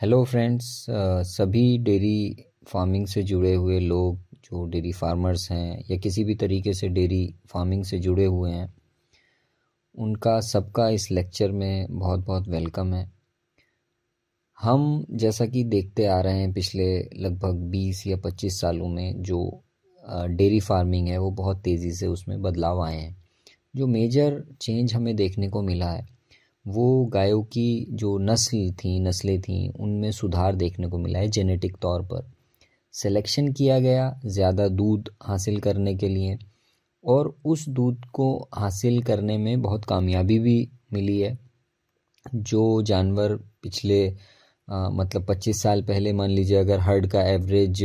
hello friends सभी dairy farming से जुड़े हुए लोग जो डेरी फार्मर्स हैं या किसी भी तरीके से डेरी फार्मिंग से जुड़े हुए हैं उनका सबका इस लेक्चर में बहुत बहुत वेलकम है हम जैसा कि देखते आ रहे हैं पिछले लगभग 20 या 25 सालों में जो डेयरी फार्मिंग है वो बहुत तेज़ी से उसमें बदलाव आए हैं जो मेजर चेंज हमें देखने को मिला है वो गायों की जो नस्ल थी नस्लें थीं उनमें सुधार देखने को मिला है जेनेटिक तौर पर सिलेक्शन किया गया ज़्यादा दूध हासिल करने के लिए और उस दूध को हासिल करने में बहुत कामयाबी भी मिली है जो जानवर पिछले आ, मतलब 25 साल पहले मान लीजिए अगर हर्ड का एवरेज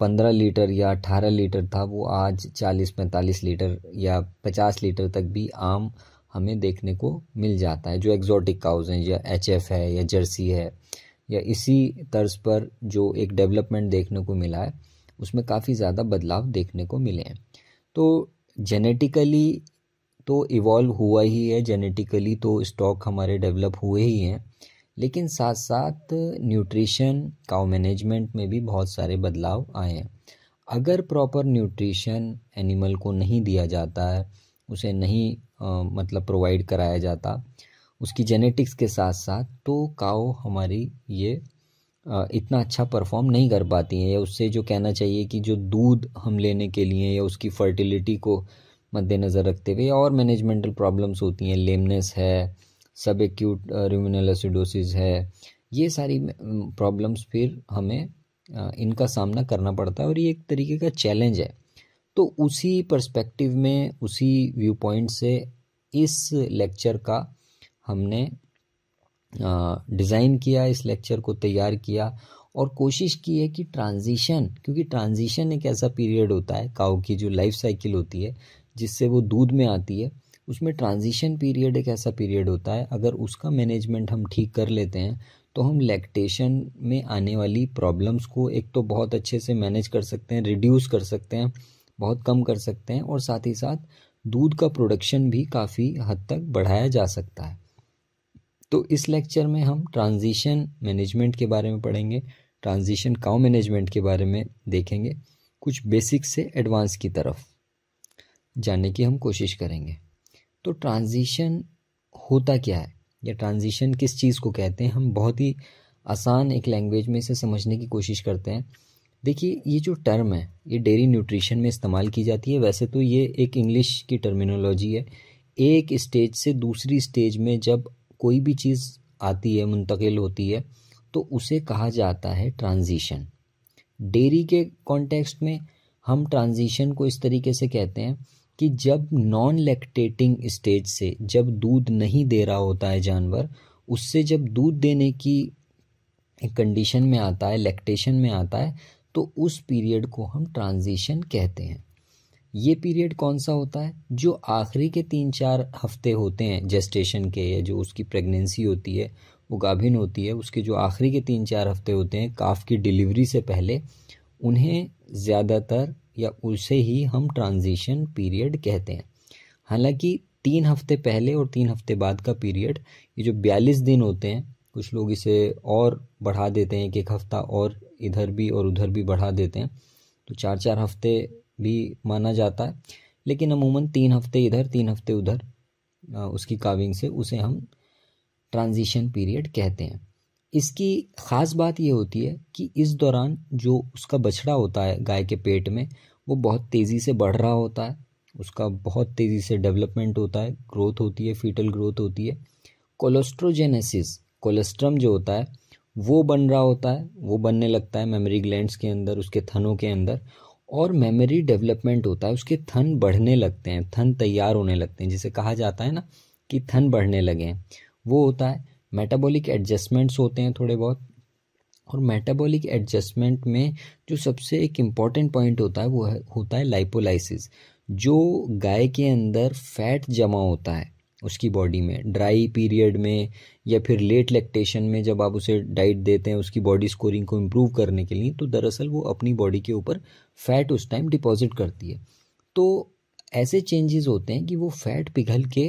पंद्रह लीटर या अठारह लीटर था वो आज चालीस पैंतालीस लीटर या पचास लीटर तक भी आम हमें देखने को मिल जाता है जो एग्जॉटिक काउज हैं या एच है या जर्सी है या इसी तर्ज पर जो एक डेवलपमेंट देखने को मिला है उसमें काफ़ी ज़्यादा बदलाव देखने को मिले हैं तो जेनेटिकली तो इवॉल्व हुआ ही है जेनेटिकली तो स्टॉक हमारे डेवलप हुए ही हैं लेकिन साथ साथ न्यूट्रिशन काउ मैनेजमेंट में भी बहुत सारे बदलाव आए हैं अगर प्रॉपर न्यूट्रिशन एनिमल को नहीं दिया जाता है उसे नहीं मतलब प्रोवाइड कराया जाता उसकी जेनेटिक्स के साथ साथ तो काओ हमारी ये इतना अच्छा परफॉर्म नहीं कर पाती हैं या उससे जो कहना चाहिए कि जो दूध हम लेने के लिए या उसकी फर्टिलिटी को मद्देनज़र रखते हुए और मैनेजमेंटल प्रॉब्लम्स होती हैं लेमनेस है सब एक्यूट रिम्यूनल एसिडोसिस है ये सारी प्रॉब्लम्स फिर हमें इनका सामना करना पड़ता है और ये एक तरीके का चैलेंज है तो उसी पर्सपेक्टिव में उसी व्यू पॉइंट से इस लेक्चर का हमने डिज़ाइन किया इस लेक्चर को तैयार किया और कोशिश की है कि ट्रांजिशन क्योंकि ट्रांजिशन एक ऐसा पीरियड होता है काऊ की जो लाइफ साइकिल होती है जिससे वो दूध में आती है उसमें ट्रांजिशन पीरियड एक ऐसा पीरियड होता है अगर उसका मैनेजमेंट हम ठीक कर लेते हैं तो हम लैक्टेशन में आने वाली प्रॉब्लम्स को एक तो बहुत अच्छे से मैनेज कर सकते हैं रिड्यूस कर सकते हैं बहुत कम कर सकते हैं और साथ ही साथ दूध का प्रोडक्शन भी काफ़ी हद तक बढ़ाया जा सकता है तो इस लेक्चर में हम ट्रांजिशन मैनेजमेंट के बारे में पढ़ेंगे ट्रांजिशन काउ मैनेजमेंट के बारे में देखेंगे कुछ बेसिक से एडवांस की तरफ जानने की हम कोशिश करेंगे तो ट्रांजिशन होता क्या है या ट्रांजिशन किस चीज़ को कहते हैं हम बहुत ही आसान एक लैंग्वेज में इसे समझने की कोशिश करते हैं देखिए ये जो टर्म है ये डेयरी न्यूट्रिशन में इस्तेमाल की जाती है वैसे तो ये एक इंग्लिश की टर्मिनोलॉजी है एक स्टेज से दूसरी स्टेज में जब कोई भी चीज़ आती है मुंतकिल होती है तो उसे कहा जाता है ट्रांजिशन डेयरी के कॉन्टेक्स्ट में हम ट्रांजिशन को इस तरीके से कहते हैं कि जब नॉन लैक्टेटिंग स्टेज से जब दूध नहीं दे रहा होता है जानवर उससे जब दूध देने की कंडीशन में आता है लैक्टेशन में आता है तो उस पीरियड को हम ट्रांजिशन कहते हैं ये पीरियड कौन सा होता है जो आखिरी के तीन चार हफ्ते होते हैं जेस्टेशन के या जो उसकी प्रेगनेंसी होती है वो गाभिन होती है उसके जो आखिरी के तीन चार हफ्ते होते हैं काफ की डिलीवरी से पहले उन्हें ज़्यादातर या उसे ही हम ट्रांजिशन पीरियड कहते हैं हालांकि तीन हफ्ते पहले और तीन हफ्ते बाद का पीरियड ये जो बयालीस दिन होते हैं कुछ लोग इसे और बढ़ा देते हैं एक एक हफ्ता और इधर भी और उधर भी बढ़ा देते हैं तो चार चार हफ्ते भी माना जाता है लेकिन अमूमन तीन हफ्ते इधर तीन हफ्ते उधर उसकी काविंग से उसे हम ट्रांजिशन पीरियड कहते हैं इसकी ख़ास बात यह होती है कि इस दौरान जो उसका बछड़ा होता है गाय के पेट में वो बहुत तेज़ी से बढ़ रहा होता है उसका बहुत तेज़ी से डेवलपमेंट होता है ग्रोथ होती है फीटल ग्रोथ होती है कोलेस्ट्रोजेनेसिस कोलेस्ट्रम जो होता है वो बन रहा होता है वो बनने लगता है मेमोरी ग्लैंड्स के अंदर उसके थनों के अंदर और मेमोरी डेवलपमेंट होता है उसके थन बढ़ने लगते हैं थन तैयार होने लगते हैं जिसे कहा जाता है ना कि थन बढ़ने लगे हैं वो होता है मेटाबॉलिक एडजस्टमेंट्स होते हैं थोड़े बहुत और मेटाबॉलिक एडजस्टमेंट में जो सबसे एक इम्पॉर्टेंट पॉइंट होता है वो है, होता है लाइपोलाइसिस जो गाय के अंदर फैट जमा होता है उसकी बॉडी में ड्राई पीरियड में या फिर लेट लैक्टेशन में जब आप उसे डाइट देते हैं उसकी बॉडी स्कोरिंग को इम्प्रूव करने के लिए तो दरअसल वो अपनी बॉडी के ऊपर फैट उस टाइम डिपॉजिट करती है तो ऐसे चेंजेस होते हैं कि वो फैट पिघल के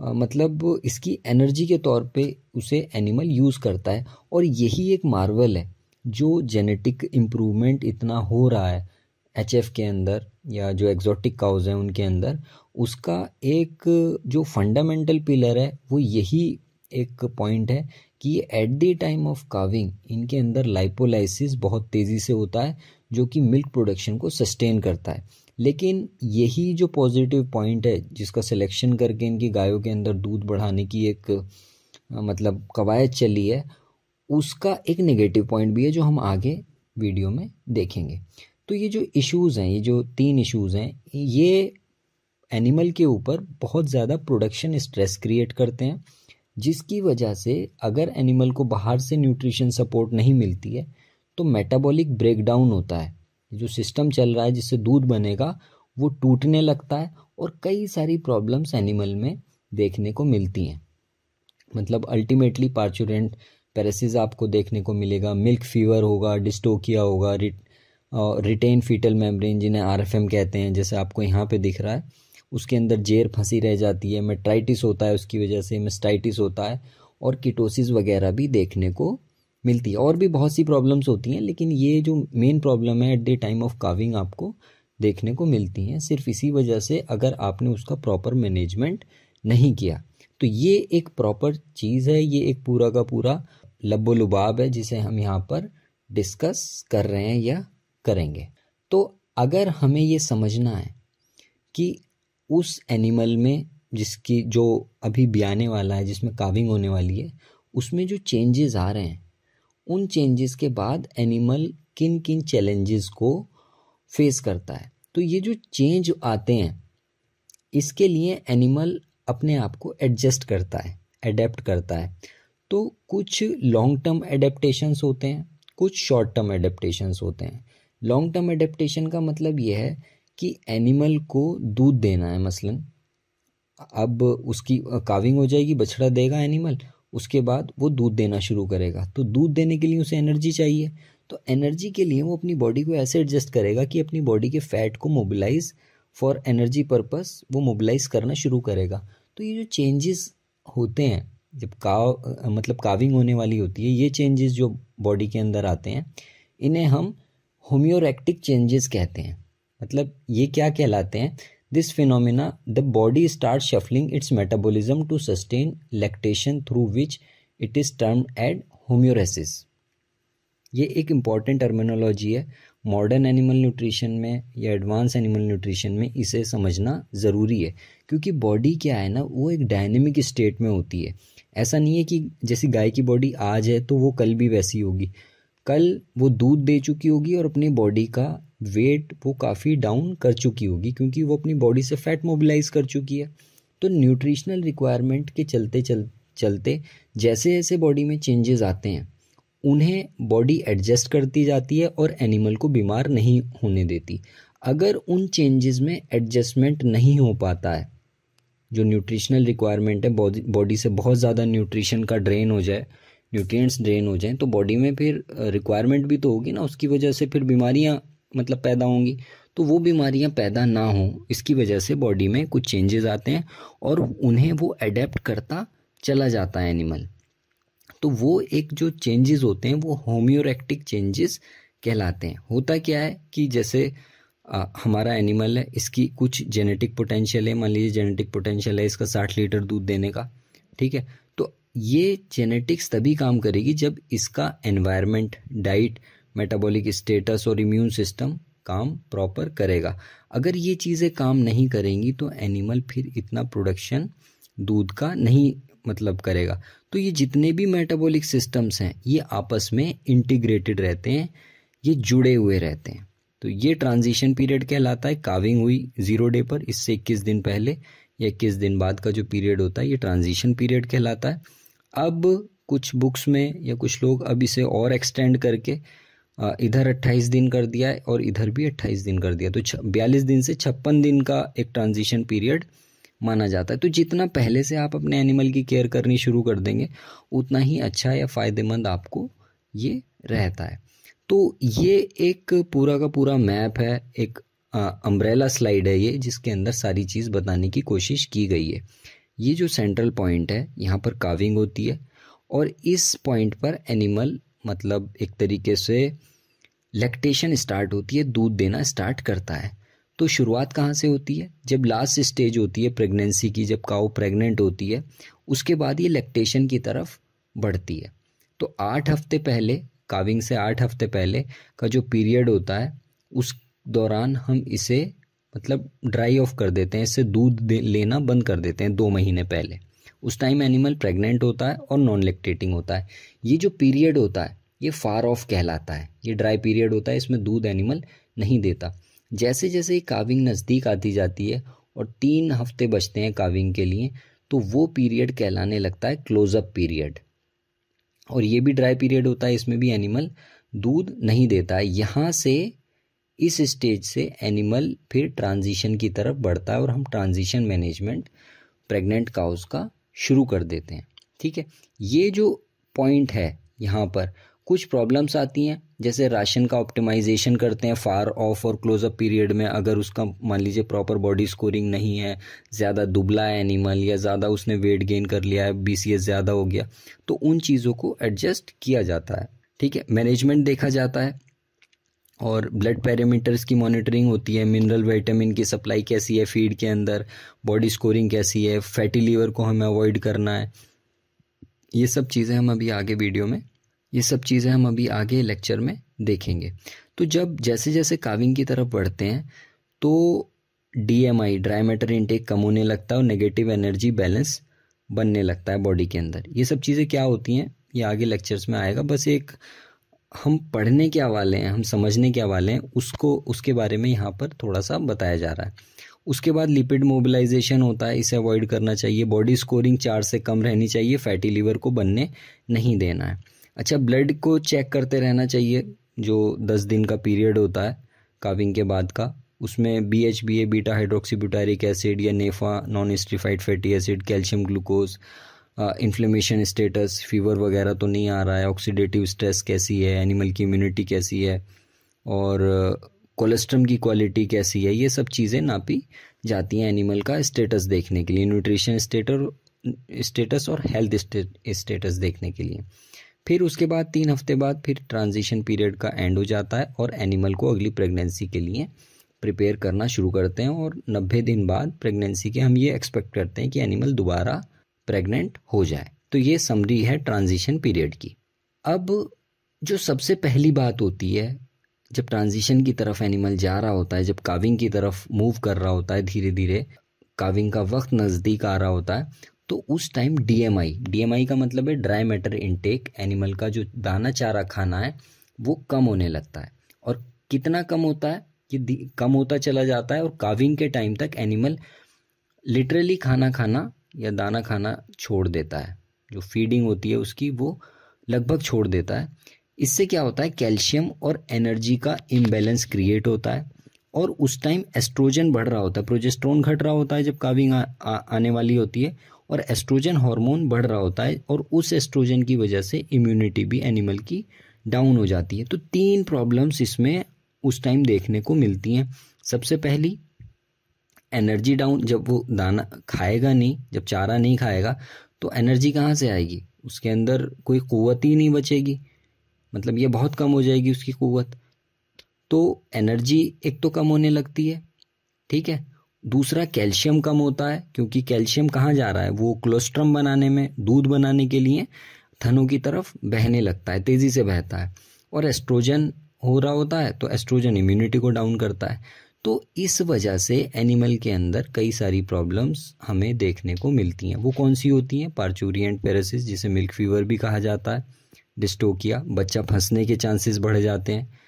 आ, मतलब इसकी एनर्जी के तौर पे उसे एनिमल यूज़ करता है और यही एक मार्वल है जो जेनेटिक इम्प्रूवमेंट इतना हो रहा है एच के अंदर या जो एग्जॉटिक काउज हैं उनके अंदर उसका एक जो फंडामेंटल पिलर है वो यही एक पॉइंट है कि at the time of calving इनके अंदर लाइपोलाइसिस बहुत तेज़ी से होता है जो कि मिल्क प्रोडक्शन को सस्टेन करता है लेकिन यही जो पॉजिटिव पॉइंट है जिसका सिलेक्शन करके इनकी गायों के अंदर दूध बढ़ाने की एक मतलब कवायद चली है उसका एक नेगेटिव पॉइंट भी है जो हम आगे वीडियो में देखेंगे तो ये जो इश्यूज़ हैं ये जो तीन इश्यूज़ हैं ये एनिमल के ऊपर बहुत ज़्यादा प्रोडक्शन स्ट्रेस क्रिएट करते हैं जिसकी वजह से अगर एनिमल को बाहर से न्यूट्रिशन सपोर्ट नहीं मिलती है तो मेटाबॉलिक ब्रेकडाउन होता है जो सिस्टम चल रहा है जिससे दूध बनेगा वो टूटने लगता है और कई सारी प्रॉब्लम्स एनिमल में देखने को मिलती हैं मतलब अल्टीमेटली पार्चुरेंट पैरसिस आपको देखने को मिलेगा मिल्क फीवर होगा डिस्टोकिया होगा रिट, रिटेन फीटल मेम्ब्रेन जिन्हें आर कहते हैं जैसे आपको यहाँ पे दिख रहा है उसके अंदर जेर फंसी रह जाती है मेट्राइटिस होता है उसकी वजह से मिस्टाइटिस होता है और किटोसिस वगैरह भी देखने को मिलती है और भी बहुत सी प्रॉब्लम्स होती हैं लेकिन ये जो मेन प्रॉब्लम है at the time of calving आपको देखने को मिलती हैं सिर्फ इसी वजह से अगर आपने उसका प्रॉपर मैनेजमेंट नहीं किया तो ये एक प्रॉपर चीज़ है ये एक पूरा का पूरा लबोलुबाब है जिसे हम यहाँ पर डिस्कस कर रहे हैं या करेंगे तो अगर हमें ये समझना है कि उस एनिमल में जिसकी जो अभी ब्याने वाला है जिसमें काविंग होने वाली है उसमें जो चेंजेस आ रहे हैं उन चेंजेस के बाद एनिमल किन किन चैलेंजेस को फेस करता है तो ये जो चेंज आते हैं इसके लिए एनिमल अपने आप को एडजस्ट करता है एडेप्ट करता है तो कुछ लॉन्ग टर्म एडेप्टेशंस होते हैं कुछ शॉर्ट टर्म एडेप्टेशंस होते हैं लॉन्ग टर्म एडेप्टेशन का मतलब यह है कि एनिमल को दूध देना है मसलन अब उसकी काविंग हो जाएगी बछड़ा देगा एनिमल उसके बाद वो दूध देना शुरू करेगा तो दूध देने के लिए उसे एनर्जी चाहिए तो एनर्जी के लिए वो अपनी बॉडी को ऐसे एडजस्ट करेगा कि अपनी बॉडी के फैट को मोबिलाइज फॉर एनर्जी पर्पस वो मोबिलाइज करना शुरू करेगा तो ये जो चेंजेस होते हैं जब काव मतलब काविंग होने वाली होती है ये चेंजेस जो बॉडी के अंदर आते हैं इन्हें हम होम्योरेक्टिक चेंजेस कहते हैं मतलब ये क्या कहलाते हैं this phenomena the body start shuffling its metabolism to sustain lactation through which it is termed homeorhesis ये एक इम्पॉर्टेंट टर्मिनोलॉजी है मॉडर्न एनिमल न्यूट्रिशन में या एडवांस एनिमल न्यूट्रिशन में इसे समझना ज़रूरी है क्योंकि बॉडी क्या है ना वो एक डायनेमिक स्टेट में होती है ऐसा नहीं है कि जैसी गाय की बॉडी आज है तो वो कल भी वैसी होगी कल वो दूध दे चुकी होगी और अपनी बॉडी का वेट वो काफ़ी डाउन कर चुकी होगी क्योंकि वो अपनी बॉडी से फैट मोबिलाइज कर चुकी है तो न्यूट्रिशनल रिक्वायरमेंट के चलते चल चलते जैसे जैसे बॉडी में चेंजेस आते हैं उन्हें बॉडी एडजस्ट करती जाती है और एनिमल को बीमार नहीं होने देती अगर उन चेंजेस में एडजस्टमेंट नहीं हो पाता है जो न्यूट्रिशनल रिक्वायरमेंट है बॉडी से बहुत ज़्यादा न्यूट्रिशन का ड्रेन हो जाए न्यूट्रिएंट्स ड्रेन हो जाएं तो बॉडी में फिर रिक्वायरमेंट भी तो होगी ना उसकी वजह से फिर बीमारियाँ मतलब पैदा होंगी तो वो बीमारियां पैदा ना हों इसकी वजह से बॉडी में कुछ चेंजेस आते हैं और उन्हें वो एडेप्ट करता चला जाता है एनिमल तो वो एक जो चेंजेस होते हैं वो होम्योरेक्टिक चेंजेस कहलाते हैं होता क्या है कि जैसे आ, हमारा एनिमल है इसकी कुछ जेनेटिक पोटेंशियल है मान लीजिए जेनेटिक पोटेंशियल है इसका साठ लीटर दूध देने का ठीक है तो ये जेनेटिक्स तभी काम करेगी जब इसका एनवायरनमेंट डाइट मेटाबॉलिक स्टेटस और इम्यून सिस्टम काम प्रॉपर करेगा अगर ये चीज़ें काम नहीं करेंगी तो एनिमल फिर इतना प्रोडक्शन दूध का नहीं मतलब करेगा तो ये जितने भी मेटाबॉलिक सिस्टम्स हैं ये आपस में इंटीग्रेटेड रहते हैं ये जुड़े हुए रहते हैं तो ये ट्रांजिशन पीरियड कहलाता है काविंग हुई जीरो डे पर इससे इक्कीस दिन पहले या इक्कीस दिन बाद का जो पीरियड होता है ये ट्रांजिशन पीरियड कहलाता है अब कुछ बुक्स में या कुछ लोग अब इसे और एक्सटेंड करके इधर अट्ठाईस दिन कर दिया और इधर भी अट्ठाईस दिन कर दिया तो बयालीस दिन से छप्पन दिन का एक ट्रांजिशन पीरियड माना जाता है तो जितना पहले से आप अपने एनिमल की केयर करनी शुरू कर देंगे उतना ही अच्छा या फ़ायदेमंद आपको ये रहता है तो ये एक पूरा का पूरा मैप है एक अम्ब्रेला स्लाइड है ये जिसके अंदर सारी चीज़ बताने की कोशिश की गई है ये जो सेंट्रल पॉइंट है यहाँ पर काविंग होती है और इस पॉइंट पर एनिमल मतलब एक तरीके से लैक्टेशन स्टार्ट होती है दूध देना स्टार्ट करता है तो शुरुआत कहाँ से होती है जब लास्ट स्टेज होती है प्रेगनेंसी की जब काउ प्रेग्नेंट होती है उसके बाद ये लैक्टेशन की तरफ बढ़ती है तो आठ हफ्ते पहले काविंग से आठ हफ्ते पहले का जो पीरियड होता है उस दौरान हम इसे मतलब ड्राई ऑफ कर देते हैं इससे दूध लेना बंद कर देते हैं दो महीने पहले उस टाइम एनिमल प्रेग्नेंट होता है और नॉन लेक्टेटिंग होता है ये जो पीरियड होता है ये फार ऑफ कहलाता है ये ड्राई पीरियड होता है इसमें दूध एनिमल नहीं देता जैसे जैसे काविंग नज़दीक आती जाती है और तीन हफ्ते बचते हैं काविंग के लिए तो वो पीरियड कहलाने लगता है क्लोजअप पीरियड और ये भी ड्राई पीरियड होता है इसमें भी एनिमल दूध नहीं देता है यहाँ से इस स्टेज से एनिमल फिर ट्रांजिशन की तरफ बढ़ता है और हम ट्रांजिशन मैनेजमेंट प्रेग्नेंट काउस का शुरू कर देते हैं ठीक है ये जो पॉइंट है यहाँ पर कुछ प्रॉब्लम्स आती हैं जैसे राशन का ऑप्टिमाइजेशन करते हैं फार ऑफ और क्लोजअप पीरियड में अगर उसका मान लीजिए प्रॉपर बॉडी स्कोरिंग नहीं है ज़्यादा दुबला है एनिमल या ज़्यादा उसने वेट गेन कर लिया है बी ज़्यादा हो गया तो उन चीज़ों को एडजस्ट किया जाता है ठीक है मैनेजमेंट देखा जाता है और ब्लड पैरामीटर्स की मॉनिटरिंग होती है मिनरल विटामिन की सप्लाई कैसी है फीड के अंदर बॉडी स्कोरिंग कैसी है फैटी लीवर को हमें अवॉइड करना है ये सब चीज़ें हम अभी आगे वीडियो में ये सब चीज़ें हम अभी आगे लेक्चर में देखेंगे तो जब जैसे जैसे काविंग की तरफ बढ़ते हैं तो D M I dry matter intake कम होने लगता है और नेगेटिव एनर्जी बैलेंस बनने लगता है बॉडी के अंदर ये सब चीज़ें क्या होती हैं ये आगे लेक्चर्स में आएगा बस एक हम पढ़ने क्या वाले हैं हम समझने क्या वाले हैं उसको उसके बारे में यहाँ पर थोड़ा सा बताया जा रहा है उसके बाद लिपिड मोबिलाइजेशन होता है इसे अवॉइड करना चाहिए बॉडी स्कोरिंग चार से कम रहनी चाहिए फैटी लीवर को बनने नहीं देना है अच्छा ब्लड को चेक करते रहना चाहिए जो दस दिन का पीरियड होता है काविंग के बाद का उसमें B H B A beta hydroxybutyric acid या NEFA non esterified fatty acid calcium glucose inflammation status fever वगैरह तो नहीं आ रहा है ऑक्सीडेटिव स्ट्रेस कैसी है एनिमल की इम्यूनिटी कैसी है और कोलेस्ट्रम की क्वालिटी कैसी है ये सब चीज़ें नापी जाती हैं एनिमल का स्टेटस देखने के लिए न्यूट्रिशन स्टेटर स्टेटस और हेल्थ स्टेटस देखने के लिए फिर उसके बाद तीन हफ्ते बाद फिर ट्रांजिशन पीरियड का एंड हो जाता है और एनिमल को अगली प्रेगनेंसी के लिए प्रिपेयर करना शुरू करते हैं और नब्बे दिन बाद प्रेगनेंसी के हम ये एक्सपेक्ट करते हैं कि एनिमल दोबारा प्रेग्नेंट हो जाए तो ये समरी है ट्रांजिशन पीरियड की अब जो सबसे पहली बात होती है जब ट्रांजिशन की तरफ एनिमल जा रहा होता है जब काविंग की तरफ मूव कर रहा होता है धीरे धीरे काविंग का वक्त नज़दीक आ रहा होता है तो उस टाइम डीएमआई डीएमआई का मतलब है ड्राई मैटर इनटेक एनिमल का जो दाना चारा खाना है वो कम होने लगता है और कितना कम होता है कि कम होता चला जाता है और काविंग के टाइम तक एनिमल लिटरली खाना खाना या दाना खाना छोड़ देता है जो फीडिंग होती है उसकी वो लगभग छोड़ देता है इससे क्या होता है कैल्शियम और एनर्जी का इम्बेलेंस क्रिएट होता है और उस टाइम एस्ट्रोजन बढ़ रहा होता है प्रोजेस्ट्रोन घट रहा होता है जब काविंग आ, आ, आने वाली होती है और एस्ट्रोजन हार्मोन बढ़ रहा होता है और उस एस्ट्रोजन की वजह से इम्यूनिटी भी एनिमल की डाउन हो जाती है तो तीन प्रॉब्लम्स इसमें उस टाइम देखने को मिलती हैं सबसे पहली एनर्जी डाउन जब वो दाना खाएगा नहीं जब चारा नहीं खाएगा तो एनर्जी कहाँ से आएगी उसके अंदर कोई क़वत ही नहीं बचेगी मतलब ये बहुत कम हो जाएगी उसकी क़वत तो एनर्जी एक तो कम होने लगती है ठीक है दूसरा कैल्शियम कम होता है क्योंकि कैल्शियम कहाँ जा रहा है वो क्लोस्ट्रम बनाने में दूध बनाने के लिए थनों की तरफ बहने लगता है तेज़ी से बहता है और एस्ट्रोजन हो रहा होता है तो एस्ट्रोजन इम्यूनिटी को डाउन करता है तो इस वजह से एनिमल के अंदर कई सारी प्रॉब्लम्स हमें देखने को मिलती हैं वो कौन सी होती हैं पार्चूरियन पेरासिस जिसे मिल्क फीवर भी कहा जाता है डिस्टोकिया बच्चा फंसने के चांसेस बढ़ जाते हैं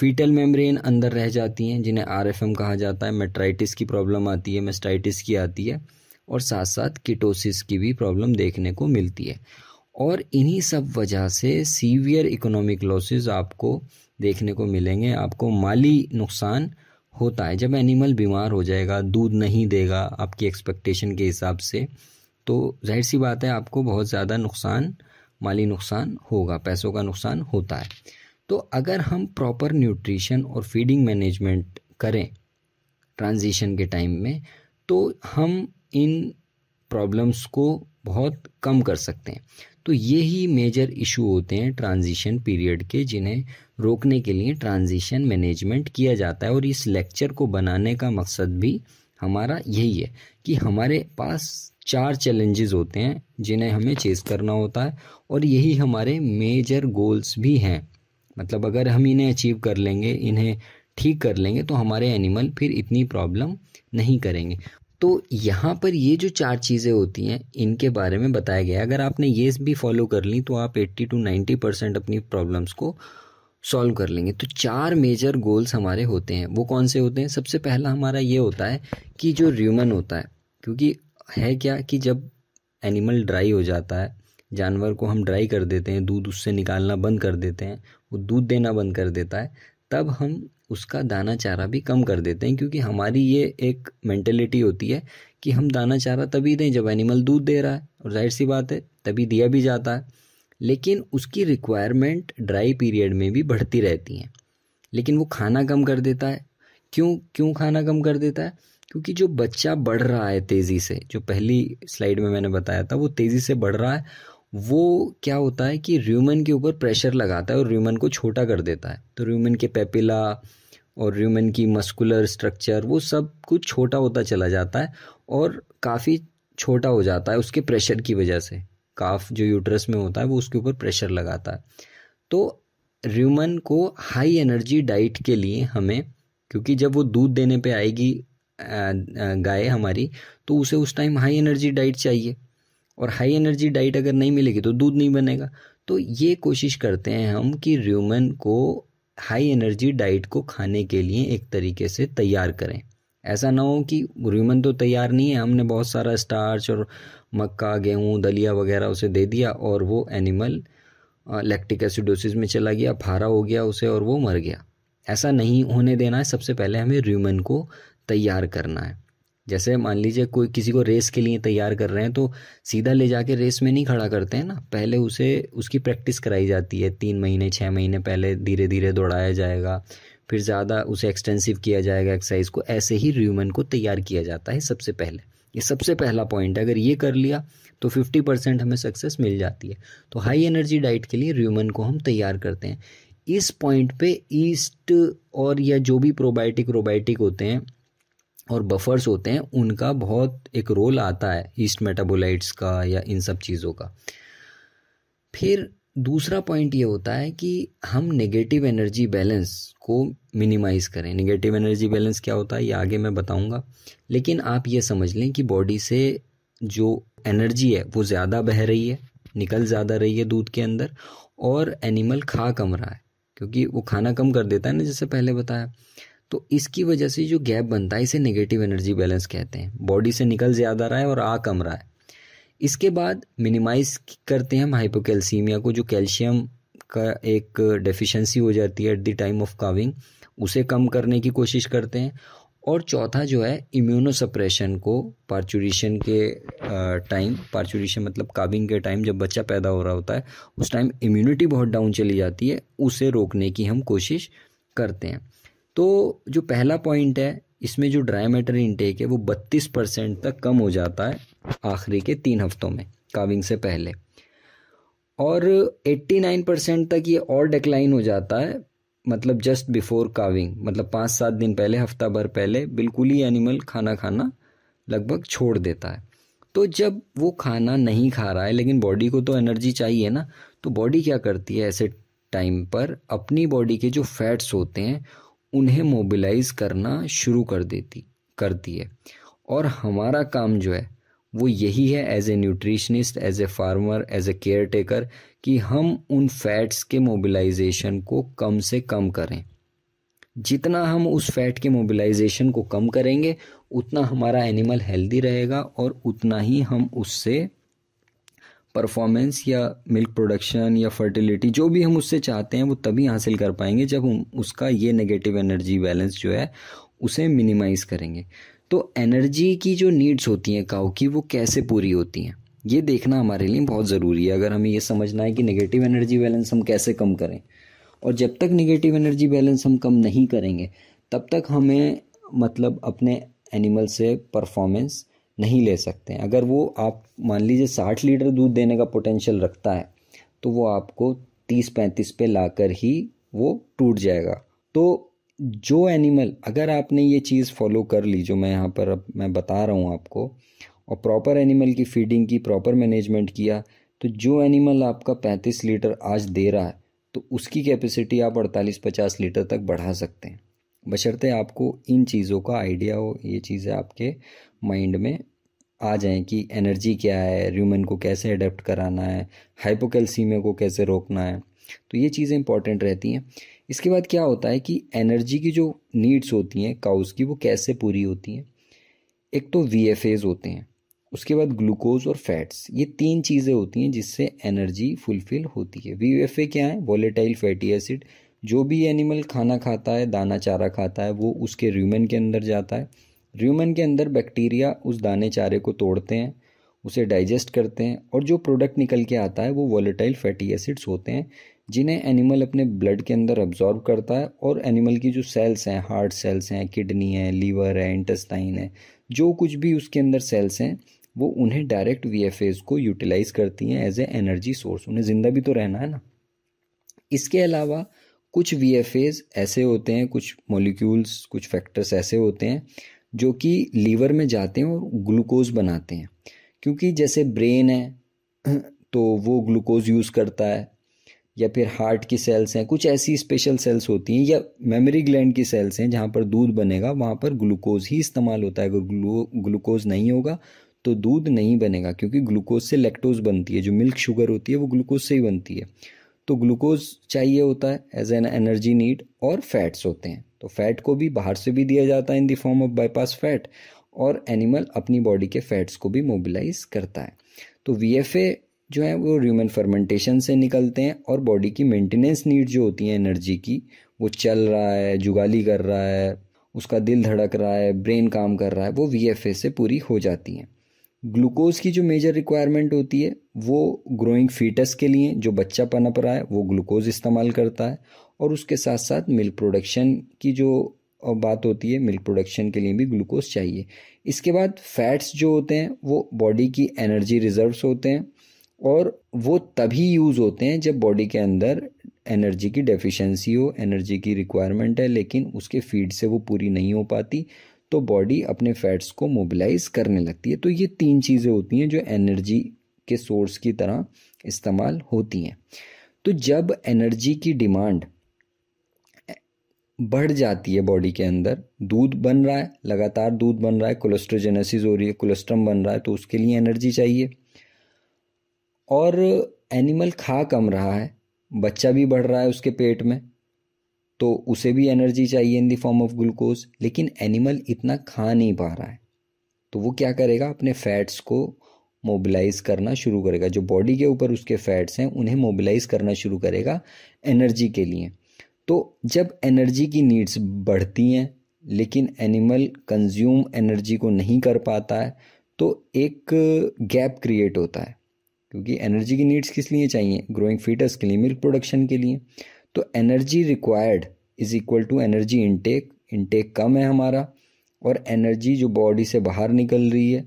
फीटल मेम्ब्रेन अंदर रह जाती हैं जिन्हें आर कहा जाता है मेट्राइटिस की प्रॉब्लम आती है मेस्टाइटिस की आती है और साथ साथ किटोसिस की भी प्रॉब्लम देखने को मिलती है और इन्हीं सब वजह से सीवियर इकोनॉमिक लॉसेस आपको देखने को मिलेंगे आपको माली नुकसान होता है जब एनिमल बीमार हो जाएगा दूध नहीं देगा आपकी एक्सपेक्टेशन के हिसाब से तो जाहिर सी बात है आपको बहुत ज़्यादा नुकसान माली नुकसान होगा पैसों का नुकसान होता है तो अगर हम प्रॉपर न्यूट्रिशन और फीडिंग मैनेजमेंट करें ट्रांजिशन के टाइम में तो हम इन प्रॉब्लम्स को बहुत कम कर सकते हैं तो ये ही मेजर इशू होते हैं ट्रांजिशन पीरियड के जिन्हें रोकने के लिए ट्रांजिशन मैनेजमेंट किया जाता है और इस लेक्चर को बनाने का मकसद भी हमारा यही है कि हमारे पास चार चैलेंजेस होते हैं जिन्हें हमें चेस करना होता है और यही हमारे मेजर गोल्स भी हैं मतलब अगर हम इन्हें अचीव कर लेंगे इन्हें ठीक कर लेंगे तो हमारे एनिमल फिर इतनी प्रॉब्लम नहीं करेंगे तो यहाँ पर ये जो चार चीज़ें होती हैं इनके बारे में बताया गया अगर आपने ये भी फॉलो कर ली तो आप 80 टू 90 परसेंट अपनी प्रॉब्लम्स को सॉल्व कर लेंगे तो चार मेजर गोल्स हमारे होते हैं वो कौन से होते हैं सबसे पहला हमारा ये होता है कि जो र्यूमन होता है क्योंकि है क्या कि जब एनिमल ड्राई हो जाता है जानवर को हम ड्राई कर देते हैं दूध उससे निकालना बंद कर देते हैं वो दूध देना बंद कर देता है तब हम उसका दाना चारा भी कम कर देते हैं क्योंकि हमारी ये एक मैंटेलिटी होती है कि हम दाना चारा तभी दें जब एनिमल दूध दे रहा है और जाहिर सी बात है तभी दिया भी जाता है लेकिन उसकी रिक्वायरमेंट ड्राई पीरियड में भी बढ़ती रहती हैं लेकिन वो खाना कम कर देता है क्यों क्यों खाना कम कर देता है क्योंकि जो बच्चा बढ़ रहा है तेज़ी से जो पहली स्लाइड में मैंने बताया था वो तेज़ी से बढ़ रहा है वो क्या होता है कि र्यूमन के ऊपर प्रेशर लगाता है और र्यूमन को छोटा कर देता है तो र्यूमन के पेपिला और र्यूमेन की मस्कुलर स्ट्रक्चर वो सब कुछ छोटा होता चला जाता है और काफ़ी छोटा हो जाता है उसके प्रेशर की वजह से काफ जो यूट्रस में होता है वो उसके ऊपर प्रेशर लगाता है तो र्यूमन को हाई एनर्जी डाइट के लिए हमें क्योंकि जब वो दूध देने पे आएगी गाय हमारी तो उसे उस टाइम हाई एनर्जी डाइट चाहिए और हाई एनर्जी डाइट अगर नहीं मिलेगी तो दूध नहीं बनेगा तो ये कोशिश करते हैं हम कि र्यूमन को हाई एनर्जी डाइट को खाने के लिए एक तरीके से तैयार करें ऐसा ना हो कि ह्यूमन तो तैयार नहीं है हमने बहुत सारा स्टार्च और मक्का गेहूँ दलिया वगैरह उसे दे दिया और वो एनिमल लैक्टिक एसिडोसिस में चला गया फारा हो गया उसे और वो मर गया ऐसा नहीं होने देना है सबसे पहले हमें ह्यूमन को तैयार करना है जैसे मान लीजिए कोई किसी को रेस के लिए तैयार कर रहे हैं तो सीधा ले जाके रेस में नहीं खड़ा करते हैं ना पहले उसे उसकी प्रैक्टिस कराई जाती है तीन महीने छः महीने पहले धीरे धीरे दौड़ाया जाएगा फिर ज़्यादा उसे एक्सटेंसिव किया जाएगा एक्सरसाइज को ऐसे ही र्यूमन को तैयार किया जाता है सबसे पहले ये सबसे पहला पॉइंट है अगर ये कर लिया तो फिफ्टी परसेंट हमें सक्सेस मिल जाती है तो हाई एनर्जी डाइट के लिए र्यूमन को हम तैयार करते हैं इस पॉइंट पे ईस्ट और या जो भी प्रोबायोटिक रोबायोटिक होते हैं और बफर्स होते हैं उनका बहुत एक रोल आता है ईस्ट मेटाबोलाइट्स का या इन सब चीज़ों का फिर दूसरा पॉइंट ये होता है कि हम नेगेटिव एनर्जी बैलेंस को मिनिमाइज़ करें नेगेटिव एनर्जी बैलेंस क्या होता है ये आगे मैं बताऊंगा लेकिन आप ये समझ लें कि बॉडी से जो एनर्जी है वो ज़्यादा बह रही है निकल ज़्यादा रही है दूध के अंदर और एनिमल खा कम रहा है क्योंकि वो खाना कम कर देता है ना जैसे पहले बताया तो इसकी वजह से जो गैप बनता है इसे नेगेटिव एनर्जी बैलेंस कहते हैं बॉडी से निकल ज़्यादा रहा है और आ कम रहा है इसके बाद मिनिमाइज करते हैं हम हाइपोकैल्सीमिया को जो कैल्शियम का एक डेफिशिएंसी हो जाती है at the time of calving उसे कम करने की कोशिश करते हैं और चौथा जो है इम्यूनोसप्रेशन को पार्चुरेशन के टाइम पार्चुरेशन मतलब काविंग के टाइम जब बच्चा पैदा हो रहा होता है उस टाइम इम्यूनिटी बहुत डाउन चली जाती है उसे रोकने की हम कोशिश करते हैं तो जो पहला पॉइंट है इसमें जो ड्राई मैटर इनटेक है वो 32 परसेंट तक कम हो जाता है आखिरी के तीन हफ्तों में काविंग से पहले और 89 परसेंट तक ये और डिक्लाइन हो जाता है मतलब जस्ट बिफोर काविंग मतलब पाँच सात दिन पहले हफ्ता भर पहले बिल्कुल ही एनिमल खाना खाना लगभग छोड़ देता है तो जब वो खाना नहीं खा रहा है लेकिन बॉडी को तो एनर्जी चाहिए ना तो बॉडी क्या करती है ऐसे टाइम पर अपनी बॉडी के जो फैट्स होते हैं उन्हें मोबिलाइज करना शुरू कर देती करती है और हमारा काम जो है वो यही है as a nutritionist as a farmer as a caretaker कि हम उन फैट्स के मोबिलाइजेशन को कम से कम करें जितना हम उस फैट के मोबिलाइजेशन को कम करेंगे उतना हमारा एनिमल हेल्दी रहेगा और उतना ही हम उससे परफॉर्मेंस या मिल्क प्रोडक्शन या फर्टिलिटी जो भी हम उससे चाहते हैं वो तभी हासिल कर पाएंगे जब हम उसका ये नेगेटिव एनर्जी बैलेंस जो है उसे मिनिमाइज़ करेंगे तो एनर्जी की जो नीड्स होती हैं काउ की वो कैसे पूरी होती हैं ये देखना हमारे लिए बहुत ज़रूरी है अगर हमें ये समझना है कि नेगेटिव एनर्जी बैलेंस हम कैसे कम करें और जब तक नेगेटिव एनर्जी बैलेंस हम कम नहीं करेंगे तब तक हमें मतलब अपने एनिमल से परफॉर्मेंस नहीं ले सकते हैं अगर वो आप मान लीजिए साठ लीटर दूध देने का पोटेंशियल रखता है तो वो आपको तीस पैंतीस पे लाकर ही वो टूट जाएगा तो जो एनिमल अगर आपने ये चीज़ फॉलो कर ली जो मैं यहाँ पर अब मैं बता रहा हूँ आपको और प्रॉपर एनिमल की फीडिंग की प्रॉपर मैनेजमेंट किया तो जो एनिमल आपका पैंतीस लीटर आज दे रहा है तो उसकी कैपेसिटी आप अड़तालीस पचास लीटर तक बढ़ा सकते हैं बशर्ते आपको इन चीज़ों का आइडिया हो ये चीज़ें आपके माइंड में आ जाएं कि एनर्जी क्या है र्यूमन को कैसे अडेप्ट कराना है हाइपोकैल्सीमिया को कैसे रोकना है तो ये चीज़ें इंपॉर्टेंट रहती हैं इसके बाद क्या होता है कि एनर्जी की जो नीड्स होती हैं काउस की वो कैसे पूरी होती हैं एक तो वी होते हैं उसके बाद ग्लूकोज और फैट्स ये तीन चीज़ें होती हैं जिससे एनर्जी फुलफिल होती है वी क्या है वॉलेटाइल फैटी एसिड जो भी एनिमल खाना खाता है दाना चारा खाता है वो उसके र्यूमन के अंदर जाता है र्यूमन के अंदर बैक्टीरिया उस दाने चारे को तोड़ते हैं उसे डाइजेस्ट करते हैं और जो प्रोडक्ट निकल के आता है वो वॉलेटाइल फैटी एसिड्स होते हैं जिन्हें एनिमल अपने ब्लड के अंदर अब्जॉर्ब करता है और एनिमल की जो सेल्स हैं हार्ट सेल्स हैं किडनी है लीवर है इंटेस्टाइन है जो कुछ भी उसके अंदर सेल्स हैं वो उन्हें डायरेक्ट वी को यूटिलाइज़ करती हैं एज ए एनर्जी सोर्स उन्हें ज़िंदा भी तो रहना है ना इसके अलावा कुछ वी ऐसे होते हैं कुछ मोलिक्यूल्स कुछ फैक्टर्स ऐसे होते हैं जो कि लीवर में जाते हैं और ग्लूकोज बनाते हैं क्योंकि जैसे ब्रेन है तो वो ग्लूकोज यूज़ करता है या फिर हार्ट की सेल्स हैं कुछ ऐसी स्पेशल सेल्स होती हैं या मेमोरी ग्लैंड की सेल्स हैं जहाँ पर दूध बनेगा वहाँ पर ग्लूकोज ही इस्तेमाल होता है अगर ग्लूकोज नहीं होगा तो दूध नहीं बनेगा क्योंकि ग्लूकोज से लैक्टोज बनती है जो मिल्क शुगर होती है वो ग्लूकोज से ही बनती है तो ग्लूकोज चाहिए होता है एज एन एनर्जी नीड और फैट्स होते हैं तो फैट को भी बाहर से भी दिया जाता है in the form of bypass fat और एनिमल अपनी बॉडी के फैट्स को भी मोबिलाइज करता है तो वी जो है वो ह्यूमन फर्मेंटेशन से निकलते हैं और बॉडी की मेंटेनेंस नीड जो होती है एनर्जी की वो चल रहा है जुगाली कर रहा है उसका दिल धड़क रहा है ब्रेन काम कर रहा है वो वी से पूरी हो जाती हैं ग्लूकोज की जो मेजर रिक्वायरमेंट होती है वो ग्रोइंग फीटस के लिए जो बच्चा पनप रहा है वो ग्लूकोज इस्तेमाल करता है और उसके साथ साथ मिल्क प्रोडक्शन की जो बात होती है मिल्क प्रोडक्शन के लिए भी ग्लूकोज चाहिए इसके बाद फैट्स जो होते हैं वो बॉडी की एनर्जी रिजर्व्स होते हैं और वो तभी यूज़ होते हैं जब बॉडी के अंदर एनर्जी की डेफिशिएंसी हो एनर्जी की रिक्वायरमेंट है लेकिन उसके फीड से वो पूरी नहीं हो पाती तो बॉडी अपने फैट्स को मोबिलाइज करने लगती है तो ये तीन चीज़ें होती हैं जो एनर्जी के सोर्स की तरह इस्तेमाल होती हैं तो जब एनर्जी की डिमांड बढ़ जाती है बॉडी के अंदर दूध बन रहा है लगातार दूध बन रहा है कोलेस्ट्रोजेनेसिस हो रही है कोलेस्ट्रम बन रहा है तो उसके लिए एनर्जी चाहिए और एनिमल खा कम रहा है बच्चा भी बढ़ रहा है उसके पेट में तो उसे भी एनर्जी चाहिए in the form of glucose लेकिन एनिमल इतना खा नहीं पा रहा है तो वो क्या करेगा अपने फैट्स को मोबिलाइज करना शुरू करेगा जो बॉडी के ऊपर उसके फैट्स हैं उन्हें मोबिलाइज करना शुरू करेगा एनर्जी के लिए तो जब एनर्जी की नीड्स बढ़ती हैं लेकिन एनिमल कंज्यूम एनर्जी को नहीं कर पाता है तो एक गैप क्रिएट होता है क्योंकि एनर्जी की नीड्स किस लिए चाहिए ग्रोइंग फीटर्स के लिए मिल्क प्रोडक्शन के लिए तो energy required is equal to energy intake intake कम है हमारा और एनर्जी जो बॉडी से बाहर निकल रही है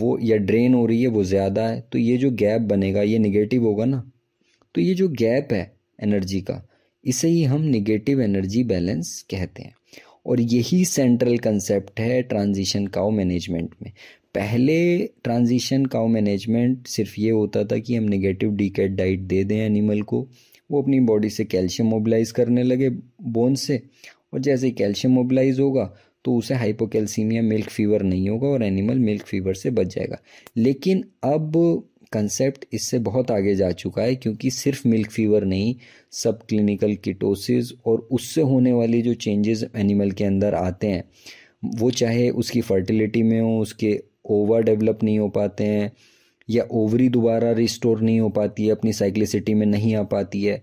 वो या ड्रेन हो रही है वो ज़्यादा है तो ये जो गैप बनेगा ये निगेटिव होगा ना तो ये जो गैप है एनर्जी का इसे ही हम निगेटिव एनर्जी बैलेंस कहते हैं और यही सेंट्रल कंसेप्ट है ट्रांजिशन काओ मैनेजमेंट में पहले ट्रांजिशन काओ मैनेजमेंट सिर्फ ये होता था कि हम निगेटिव डीकेट डाइट दे दें एनिमल को वो अपनी बॉडी से कैल्शियम मोबिलाइज करने लगे बोन से और जैसे ही कैल्शियम मोबिलाइज होगा तो उसे हाइपोकैल्सीमिया मिल्क फीवर नहीं होगा और एनिमल मिल्क फीवर से बच जाएगा लेकिन अब कंसेप्ट इससे बहुत आगे जा चुका है क्योंकि सिर्फ मिल्क फीवर नहीं सब क्लिनिकल किटोसिस और उससे होने वाले जो चेंजेस एनिमल के अंदर आते हैं वो चाहे उसकी फर्टिलिटी में हो उसके ओवर डेवलप नहीं हो पाते हैं या ओवरी दोबारा रिस्टोर नहीं हो पाती है अपनी साइक्लिसिटी में नहीं आ पाती है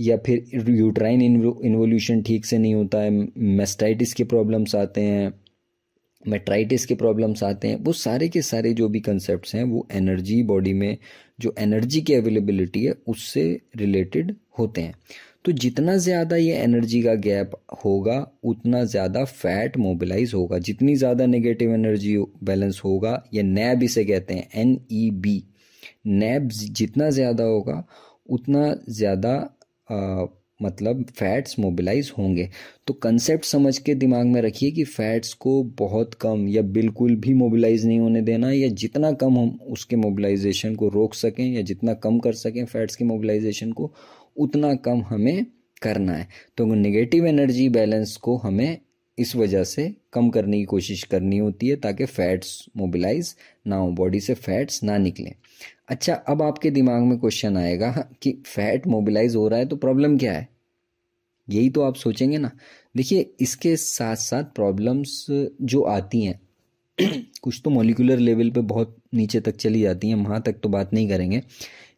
या फिर यूट्राइन इन्वोल्यूशन ठीक से नहीं होता है मेस्टाइटिस के प्रॉब्लम्स आते हैं मेट्राइटिस के प्रॉब्लम्स आते हैं वो सारे के सारे जो भी कंसेप्ट हैं वो एनर्जी बॉडी में जो एनर्जी की अवेलेबिलिटी है उससे रिलेटेड होते हैं तो जितना ज़्यादा ये एनर्जी का गैप होगा उतना ज़्यादा फैट मोबिलाइज होगा जितनी ज़्यादा नेगेटिव एनर्जी बैलेंस होगा या नैब इसे कहते हैं एन ई बी नैब जितना ज़्यादा होगा उतना ज़्यादा मतलब फैट्स मोबिलाइज होंगे तो कंसेप्ट समझ के दिमाग में रखिए कि फैट्स को बहुत कम या बिल्कुल भी मोबिलाइज नहीं होने देना या जितना कम हम उसके मोबिलाइजेशन को रोक सकें या जितना कम कर सकें फैट्स की मोबिलाइजेशन को उतना कम हमें करना है तो नेगेटिव एनर्जी बैलेंस को हमें इस वजह से कम करने की कोशिश करनी होती है ताकि फैट्स मोबिलाइज ना हो बॉडी से फैट्स ना निकलें अच्छा अब आपके दिमाग में क्वेश्चन आएगा कि फैट मोबिलाइज हो रहा है तो प्रॉब्लम क्या है यही तो आप सोचेंगे ना देखिए इसके साथ साथ प्रॉब्लम्स जो आती हैं कुछ तो मॉलिकुलर लेवल पे बहुत नीचे तक चली जाती हैं वहाँ तक तो बात नहीं करेंगे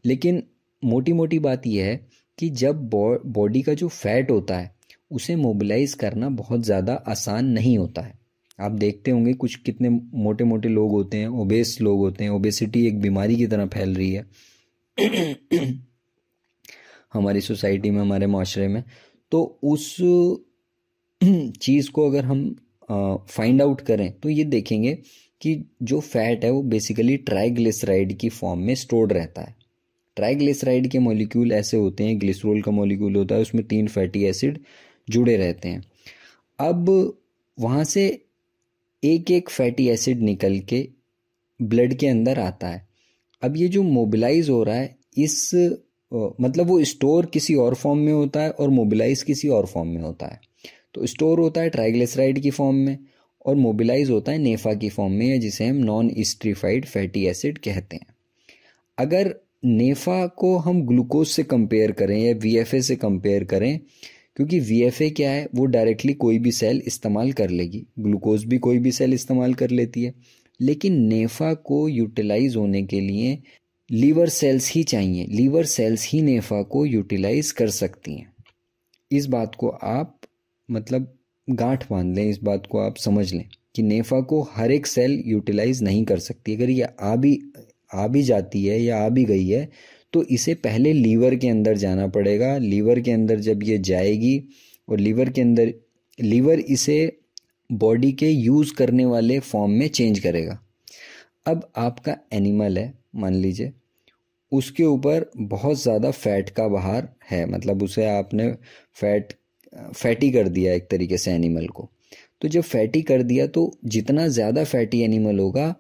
लेकिन मोटी मोटी बात यह है कि जब बॉडी का जो फैट होता है उसे मोबिलाइज करना बहुत ज़्यादा आसान नहीं होता है आप देखते होंगे कुछ कितने मोटे मोटे लोग होते हैं ओबेस लोग होते हैं ओबेसिटी एक बीमारी की तरह फैल रही है हमारी सोसाइटी में हमारे माशरे में तो उस चीज़ को अगर हम फाइंड आउट करें तो ये देखेंगे कि जो फैट है वो बेसिकली ट्राइग्लिसराइड की फॉर्म में स्टोर्ड रहता है ट्राइग्लिसराइड के मॉलिक्यूल ऐसे होते हैं ग्लिसरोल का मॉलिक्यूल होता है उसमें तीन फैटी एसिड जुड़े रहते हैं अब वहाँ से एक एक फैटी एसिड निकल के ब्लड के अंदर आता है अब ये जो मोबिलाइज हो रहा है इस मतलब वो स्टोर किसी और फॉर्म में होता है और मोबिलाइज किसी और फॉर्म में होता है तो स्टोर होता है ट्राइग्लिसराइड की फॉर्म में और मोबिलाइज होता है नेफा की फॉर्म में या जिसे हम नॉन स्ट्रीफाइड फैटी एसिड कहते हैं अगर नेफा को हम ग्लूकोज से कंपेयर करें या वी से कंपेयर करें क्योंकि वी क्या है वो डायरेक्टली कोई भी सेल इस्तेमाल कर लेगी ग्लूकोज भी कोई भी सेल इस्तेमाल कर लेती है लेकिन नेफा को यूटिलाइज होने के लिए लीवर सेल्स ही चाहिए लीवर सेल्स ही नेफा को यूटिलाइज कर सकती हैं इस बात को आप मतलब गांठ बांध लें इस बात को आप समझ लें कि नेफा को हर एक सेल यूटिलाइज नहीं कर सकती अगर ये आ भी आ भी जाती है या आ भी गई है तो इसे पहले लीवर के अंदर जाना पड़ेगा लीवर के अंदर जब ये जाएगी और लीवर के अंदर लीवर इसे बॉडी के यूज़ करने वाले फॉर्म में चेंज करेगा अब आपका एनिमल है मान लीजिए उसके ऊपर बहुत ज़्यादा फैट का बहार है मतलब उसे आपने फैट फैटी कर दिया एक तरीके से एनिमल को तो जब फैटी कर दिया तो जितना ज़्यादा फैटी एनिमल होगा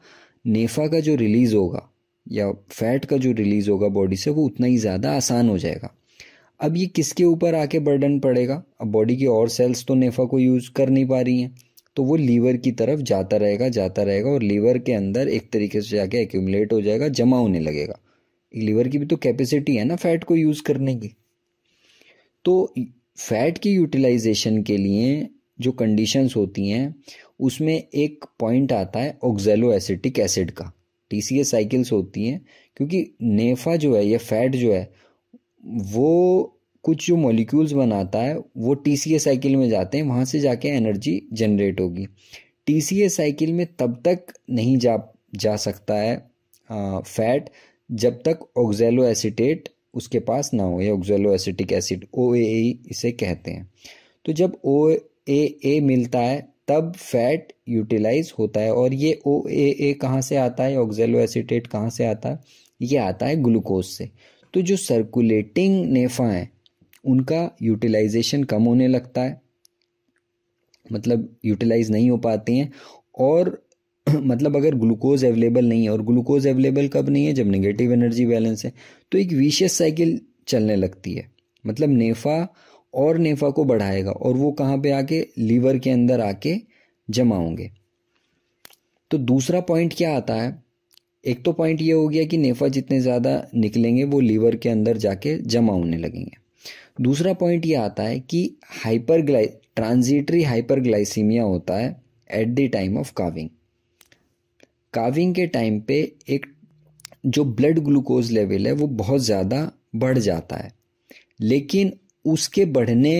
नेफा का जो रिलीज़ होगा या फैट का जो रिलीज़ होगा बॉडी से वो उतना ही ज़्यादा आसान हो जाएगा अब ये किसके ऊपर आके बर्डन पड़ेगा अब बॉडी की और सेल्स तो नेफा को यूज़ कर नहीं पा रही हैं तो वो लीवर की तरफ जाता रहेगा जाता रहेगा और लीवर के अंदर एक तरीके से जाके एक्यूमलेट हो जाएगा जमा होने लगेगा लीवर की भी तो कैपेसिटी है ना फैट को यूज़ करने की तो फैट की यूटिलाइजेशन के लिए जो कंडीशंस होती हैं उसमें एक पॉइंट आता है ऑक्जेलो एसिटिक एसिड का टी सी एस साइकिल्स होती हैं क्योंकि नेफा जो है या फैट जो है वो कुछ जो मॉलिक्यूल्स बनाता है वो टी सी एस साइकिल में जाते हैं वहाँ से जाके एनर्जी जनरेट होगी टी सी एस साइकिल में तब तक नहीं जा जा सकता है आ, फैट जब तक ऑक्जेलो एसिटेट उसके पास ना हो या ऑक्जेलो एसिटिक एसिड ओ ए इसे कहते हैं तो जब ओ ए ए मिलता है तब फैट यूटिलाइज होता है और ये ओ ए ए कहाँ से आता है ऑक्जेलो एसिटेट कहाँ से आता है ये आता है ग्लूकोज से तो जो सर्कुलेटिंग नेफा हैं उनका यूटिलाइजेशन कम होने लगता है मतलब यूटिलाइज नहीं हो पाती हैं और मतलब अगर ग्लूकोज अवेलेबल नहीं है और ग्लूकोज अवेलेबल कब नहीं है जब नेगेटिव एनर्जी बैलेंस है तो एक विशेष साइकिल चलने लगती है मतलब नेफा और नेफा को बढ़ाएगा और वो कहाँ पे आके लीवर के अंदर आके जमा होंगे तो दूसरा पॉइंट क्या आता है एक तो पॉइंट ये हो गया कि नेफा जितने ज़्यादा निकलेंगे वो लीवर के अंदर जाके जमा होने लगेंगे दूसरा पॉइंट ये आता है कि हाइपर ट्रांजिटरी हाइपरग्लाइसीमिया होता है at the time of calving calving के टाइम पे एक जो ब्लड ग्लूकोज लेवल है वो बहुत ज़्यादा बढ़ जाता है लेकिन उसके बढ़ने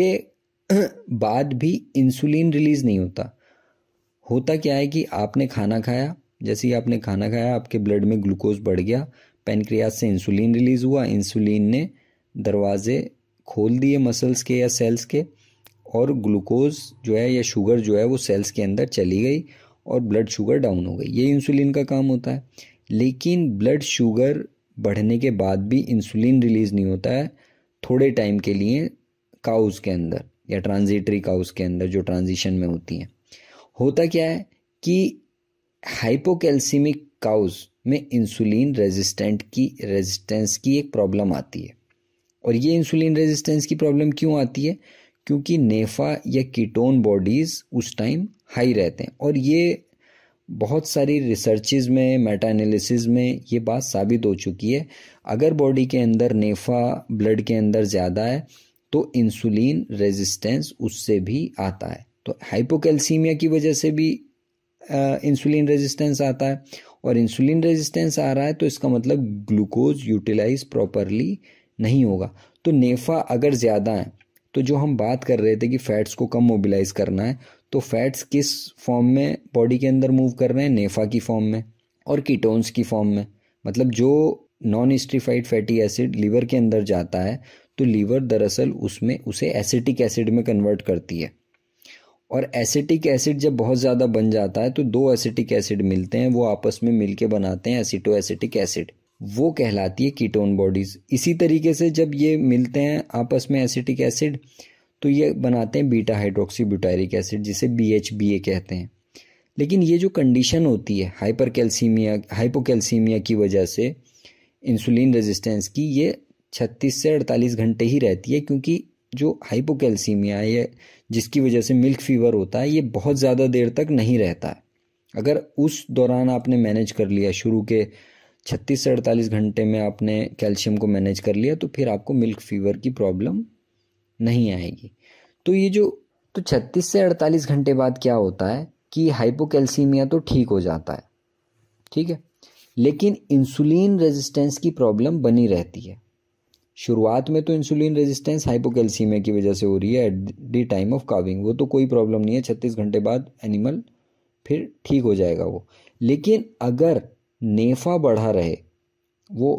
के बाद भी इंसुलिन रिलीज़ नहीं होता होता क्या है कि आपने खाना खाया जैसे ही आपने खाना खाया आपके ब्लड में ग्लूकोज बढ़ गया पेनक्रियाज से इंसुलिन रिलीज़ हुआ इंसुलिन ने दरवाजे खोल दिए मसल्स के या सेल्स के और ग्लूकोज जो है या शुगर जो है वो सेल्स के अंदर चली गई और ब्लड शुगर डाउन हो गई ये इंसुलिन का काम होता है लेकिन ब्लड शुगर बढ़ने के बाद भी इंसुलिन रिलीज़ नहीं होता है थोड़े टाइम के लिए काउज के अंदर या ट्रांजिटरी काउज के अंदर जो ट्रांजिशन में होती हैं होता क्या है कि हाइपोकैल्सीमिक काउज में इंसुलिन रेजिस्टेंट की रेजिस्टेंस की एक प्रॉब्लम आती है और ये इंसुलिन रेजिस्टेंस की प्रॉब्लम क्यों आती है क्योंकि नेफा या कीटोन बॉडीज़ उस टाइम हाई रहते हैं और ये बहुत सारी रिसर्चेज में मेटा एनालिसिस में ये बात साबित हो चुकी है अगर बॉडी के अंदर नेफा ब्लड के अंदर ज़्यादा है तो इंसुलिन रेजिस्टेंस उससे भी आता है तो हाइपोकैल्सीमिया की वजह से भी इंसुलिन रेजिस्टेंस आता है और इंसुलिन रेजिस्टेंस आ रहा है तो इसका मतलब ग्लूकोज यूटिलाइज प्रॉपरली नहीं होगा तो नेफा अगर ज़्यादा है तो जो हम बात कर रहे थे कि फैट्स को कम मोबिलाइज करना है तो फैट्स किस फॉर्म में बॉडी के अंदर मूव कर रहे हैं नेफा की फॉर्म में और कीटोन्स की फॉर्म में मतलब जो non esterified fatty acid liver के अंदर जाता है तो लीवर दरअसल उसमें उसे एसिटिक एसिड में कन्वर्ट करती है और एसिटिक एसिड जब बहुत ज़्यादा बन जाता है तो दो एसिटिक एसिड मिलते हैं वो आपस में मिल बनाते हैं एसिटो एसिटिक एसिड वो कहलाती है कीटोन बॉडीज़ इसी तरीके से जब ये मिलते हैं आपस में एसिटिक एसिड तो ये बनाते हैं बीटा हाइड्रोक्सी ब्यूटायरिक एसिड जिसे बी एच बी ए कहते हैं लेकिन ये जो कंडीशन होती है हाइपर कैल्सीमिया हाइपोकैल्सीमिया की वजह से इंसुलिन रेजिस्टेंस की ये छत्तीस से अड़तालीस घंटे ही रहती है क्योंकि जो हाइपोकैल्सीमिया है ये जिसकी वजह से मिल्क फीवर होता है ये बहुत ज़्यादा देर तक नहीं रहता है अगर उस दौरान आपने मैनेज कर लिया शुरू के छत्तीस से अड़तालीस घंटे में आपने कैल्शियम को मैनेज कर लिया तो फिर आपको मिल्क फीवर की प्रॉब्लम नहीं आएगी तो ये जो तो छत्तीस से अड़तालीस घंटे बाद क्या होता है कि हाइपोकैल्सीमिया तो ठीक हो जाता है ठीक है लेकिन इंसुलिन रेजिस्टेंस की प्रॉब्लम बनी रहती है शुरुआत में तो इंसुलिन रेजिस्टेंस हाइपोकैल्सीमिया की वजह से हो रही है at the time of calving वो तो कोई प्रॉब्लम नहीं है छत्तीस घंटे बाद एनिमल फिर ठीक हो जाएगा वो लेकिन अगर नेफा बढ़ा रहे वो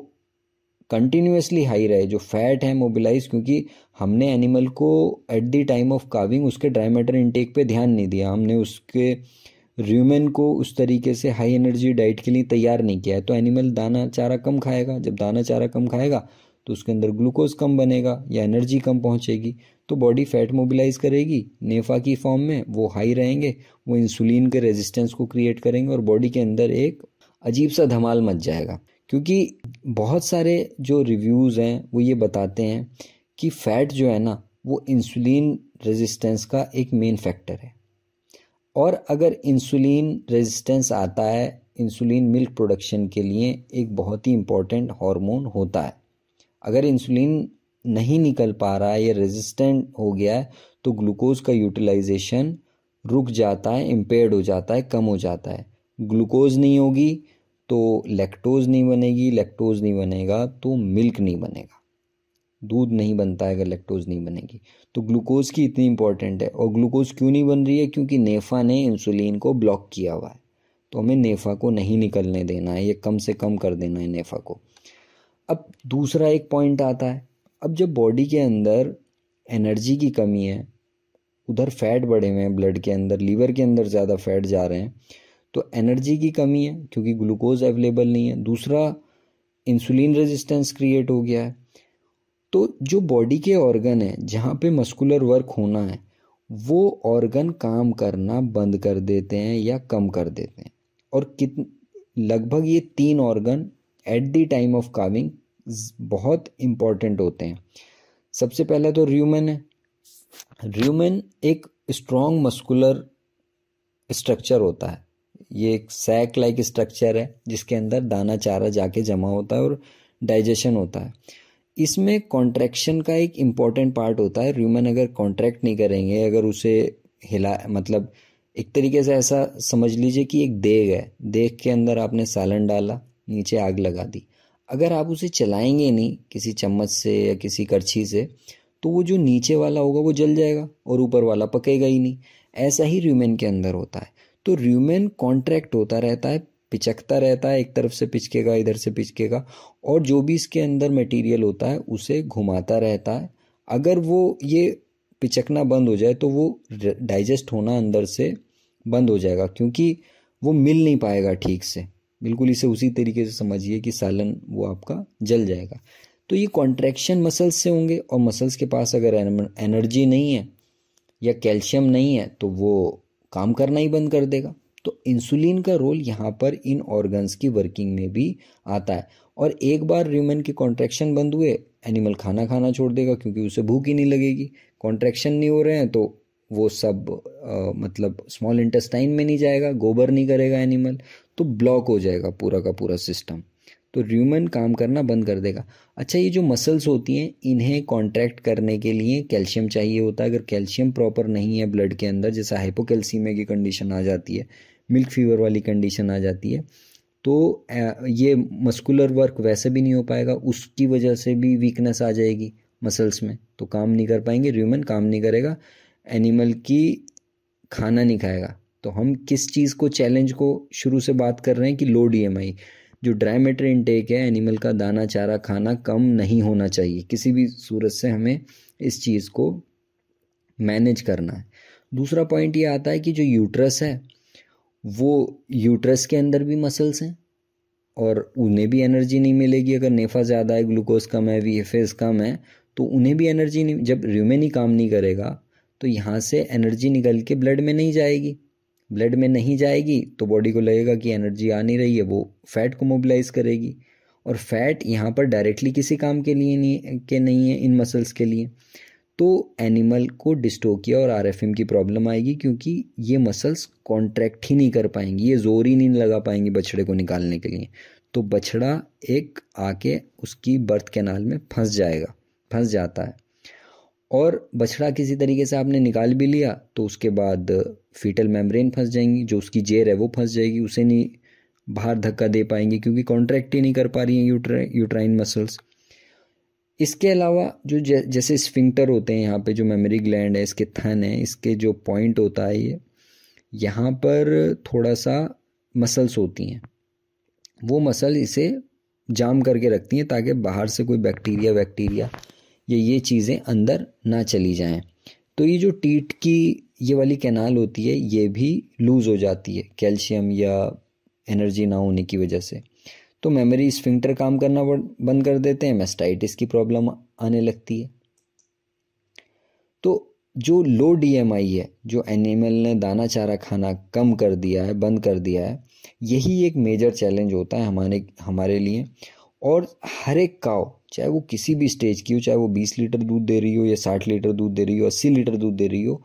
कंटिन्यूसली हाई रहे जो फैट है मोबिलाइज क्योंकि हमने एनिमल को at the time of calving उसके ड्राई मैटर इनटेक पे ध्यान नहीं दिया हमने उसके र्यूमेन को उस तरीके से हाई एनर्जी डाइट के लिए तैयार नहीं किया है तो एनिमल दाना चारा कम खाएगा जब दाना चारा कम खाएगा तो उसके अंदर ग्लूकोज कम बनेगा या एनर्जी कम पहुंचेगी तो बॉडी फैट मोबिलाइज करेगी नेफा की फॉर्म में वो हाई रहेंगे वो इंसुलिन के रेजिस्टेंस को क्रिएट करेंगे और बॉडी के अंदर एक अजीब सा धमाल मच जाएगा क्योंकि बहुत सारे जो रिव्यूज़ हैं वो ये बताते हैं कि फ़ैट जो है ना वो इंसुलिन रेजिस्टेंस का एक मेन फैक्टर है और अगर इंसुलिन रेजिस्टेंस आता है इंसुलिन मिल्क प्रोडक्शन के लिए एक बहुत ही इम्पॉर्टेंट हार्मोन होता है अगर इंसुलिन नहीं निकल पा रहा है या रेजिस्टेंट हो गया है तो ग्लूकोज का यूटिलाइजेशन रुक जाता है इम्पेयर्ड हो जाता है कम हो जाता है ग्लूकोज नहीं होगी तो लैक्टोज नहीं बनेगी लैक्टोज नहीं बनेगा तो मिल्क नहीं बनेगा दूध नहीं बनता है अगर लैक्टोज नहीं बनेगी तो ग्लूकोज की इतनी इंपॉर्टेंट है और ग्लूकोज क्यों नहीं बन रही है क्योंकि नेफा ने इंसुलिन को ब्लॉक किया हुआ है तो हमें नेफा को नहीं निकलने देना है ये कम से कम कर देना है नेफा को अब दूसरा एक पॉइंट आता है अब जब बॉडी के अंदर एनर्जी की कमी है उधर फैट बढ़े हुए हैं ब्लड के अंदर लीवर के अंदर ज़्यादा फैट जा रहे हैं तो एनर्जी की कमी है क्योंकि ग्लूकोज अवेलेबल नहीं है दूसरा इंसुलिन रेजिस्टेंस क्रिएट हो गया है तो जो बॉडी के ऑर्गन है जहाँ पे मस्कुलर वर्क होना है वो ऑर्गन काम करना बंद कर देते हैं या कम कर देते हैं और कित लगभग ये तीन organ at the time of calving बहुत इम्पॉर्टेंट होते हैं सबसे पहला तो र्यूमेन है र्यूमेन एक स्ट्रॉन्ग मस्कुलर स्ट्रक्चर होता है ये एक सैक लाइक स्ट्रक्चर है जिसके अंदर दाना चारा जाके जमा होता है और डाइजेशन होता है इसमें कॉन्ट्रैक्शन का एक इम्पॉर्टेंट पार्ट होता है ह्यूमन अगर कॉन्ट्रैक्ट नहीं करेंगे अगर उसे हिला मतलब एक तरीके से ऐसा समझ लीजिए कि एक देग है देग के अंदर आपने सालन डाला नीचे आग लगा दी अगर आप उसे चलाएंगे नहीं किसी चम्मच से या किसी करछी से तो वो जो नीचे वाला होगा वो जल जाएगा और ऊपर वाला पकेगा ही नहीं ऐसा ही र्यूमेन के अंदर होता है तो र्यूमेन कॉन्ट्रैक्ट होता रहता है पिचकता रहता है एक तरफ से पिचकेगा इधर से पिचकेगा और जो भी इसके अंदर मटेरियल होता है उसे घुमाता रहता है अगर वो ये पिचकना बंद हो जाए तो वो डाइजेस्ट होना अंदर से बंद हो जाएगा क्योंकि वो मिल नहीं पाएगा ठीक से बिल्कुल इसे उसी तरीके से समझिए कि सालन वो आपका जल जाएगा तो ये कॉन्ट्रैक्शन मसल्स से होंगे और मसल्स के पास अगर एनर्जी नहीं है या कैल्शियम नहीं है तो वो काम करना ही बंद कर देगा तो इंसुलिन का रोल यहाँ पर इन ऑर्गन्स की वर्किंग में भी आता है और एक बार र्यूमन के कॉन्ट्रैक्शन बंद हुए एनिमल खाना खाना छोड़ देगा क्योंकि उसे भूख ही नहीं लगेगी कॉन्ट्रैक्शन नहीं हो रहे हैं तो वो सब आ, मतलब स्मॉल इंटेस्टाइन में नहीं जाएगा गोबर नहीं करेगा एनिमल तो ब्लॉक हो जाएगा पूरा का पूरा सिस्टम तो र्यूमन काम करना बंद कर देगा अच्छा ये जो मसल्स होती हैं इन्हें कॉन्ट्रैक्ट करने के लिए कैल्शियम चाहिए होता है अगर कैल्शियम प्रॉपर नहीं है ब्लड के अंदर जैसा हाइपोकैल्सीमिया की कंडीशन आ जाती है मिल्क फीवर वाली कंडीशन आ जाती है तो ये मस्कुलर वर्क वैसे भी नहीं हो पाएगा उसकी वजह से भी वीकनेस आ जाएगी मसल्स में तो काम नहीं कर पाएंगे र्यूमन काम नहीं करेगा एनिमल की खाना नहीं खाएगा तो हम किस चीज़ को चैलेंज को शुरू से बात कर रहे हैं कि लो डी जो ड्राई मेटर इनटेक है एनिमल का दाना चारा खाना कम नहीं होना चाहिए किसी भी सूरत से हमें इस चीज़ को मैनेज करना है दूसरा पॉइंट ये आता है कि जो यूट्रस है वो यूट्रस के अंदर भी मसल्स हैं और उन्हें भी एनर्जी नहीं मिलेगी अगर नेफा ज़्यादा है ग्लूकोज कम है वी एफ कम है तो उन्हें भी एनर्जी नहीं जब र्यूमेन ही काम नहीं करेगा तो यहाँ से एनर्जी निकल के ब्लड में नहीं जाएगी ब्लड में नहीं जाएगी तो बॉडी को लगेगा कि एनर्जी आ नहीं रही है वो फैट को मोबिलाइज करेगी और फैट यहाँ पर डायरेक्टली किसी काम के लिए नहीं के नहीं है इन मसल्स के लिए तो एनिमल को डिस्टोकिया और आर की प्रॉब्लम आएगी क्योंकि ये मसल्स कॉन्ट्रैक्ट ही नहीं कर पाएंगी ये जोर ही नहीं लगा पाएंगी बछड़े को निकालने के लिए तो बछड़ा एक आके उसकी बर्थ कैनाल में फंस जाएगा फंस जाता है और बछड़ा किसी तरीके से आपने निकाल भी लिया तो उसके बाद फीटल मेम्ब्रेन फंस जाएंगी जो उसकी जेर है वो फंस जाएगी उसे नहीं बाहर धक्का दे पाएंगे क्योंकि कॉन्ट्रैक्ट ही नहीं कर पा रही हैं यूट्राइन मसल्स इसके अलावा जो जैसे स्फिंक्टर होते हैं यहाँ पे जो मेमोरी ग्लैंड है इसके थन है इसके जो पॉइंट होता है ये यहाँ पर थोड़ा सा मसल्स होती हैं वो मसल इसे जाम करके रखती हैं ताकि बाहर से कोई बैक्टीरिया वैक्टीरिया या ये चीज़ें अंदर ना चली जाएं तो ये जो टीट की ये वाली कैनाल होती है ये भी लूज़ हो जाती है कैल्शियम या एनर्जी ना होने की वजह से तो मेमोरी स्फिंक्टर काम करना बंद कर देते हैं मेस्टाइटिस की प्रॉब्लम आने लगती है तो जो लो डीएमआई है जो एनिमल ने दाना चारा खाना कम कर दिया है बंद कर दिया है यही एक मेजर चैलेंज होता है हमारे हमारे लिए और हर एक काव चाहे वो किसी भी स्टेज की हो चाहे वो बीस लीटर दूध दे रही हो या साठ लीटर दूध दे रही हो अस्सी लीटर दूध दे रही हो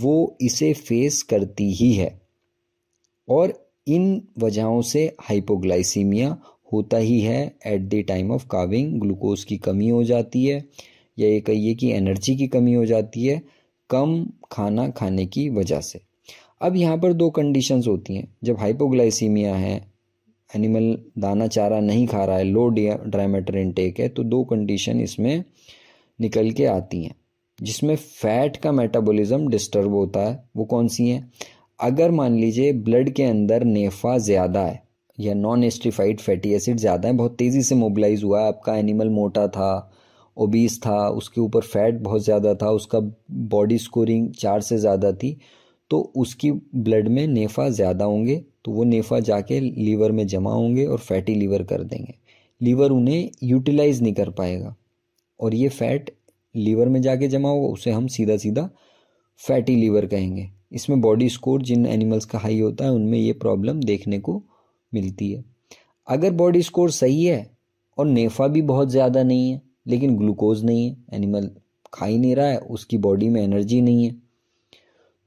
वो इसे फेस करती ही है और इन वजहों से हाइपोग्लाइसीमिया होता ही है at the time of calving glucose की कमी हो जाती है या ये कहिए कि एनर्जी की कमी हो जाती है कम खाना खाने की वजह से अब यहाँ पर दो कंडीशंस होती हैं जब हाइपोग्लाइसीमिया है एनिमल दाना चारा नहीं खा रहा है लो ड्रामेटर इनटेक है तो दो कंडीशन इसमें निकल के आती हैं जिसमें फैट का मेटाबॉलिज्म डिस्टर्ब होता है वो कौन सी हैं अगर मान लीजिए ब्लड के अंदर नेफा ज़्यादा है या नॉन एस्टिफाइड फैटी एसिड ज़्यादा है बहुत तेज़ी से मोबिलाइज हुआ है आपका एनिमल मोटा था ओबीस था उसके ऊपर फैट बहुत ज़्यादा था उसका बॉडी स्कोरिंग चार से ज़्यादा थी तो उसकी ब्लड में नेफा ज़्यादा होंगे तो वो नेफा जाके लीवर में जमा होंगे और फैटी लीवर कर देंगे लीवर उन्हें यूटिलाइज नहीं कर पाएगा और ये फैट लीवर में जाके जमा होगा उसे हम सीधा सीधा फैटी लीवर कहेंगे इसमें बॉडी स्कोर जिन एनिमल्स का हाई होता है उनमें ये प्रॉब्लम देखने को मिलती है अगर बॉडी स्कोर सही है और नेफा भी बहुत ज़्यादा नहीं है लेकिन ग्लूकोज नहीं है एनिमल खा ही नहीं रहा है उसकी बॉडी में एनर्जी नहीं है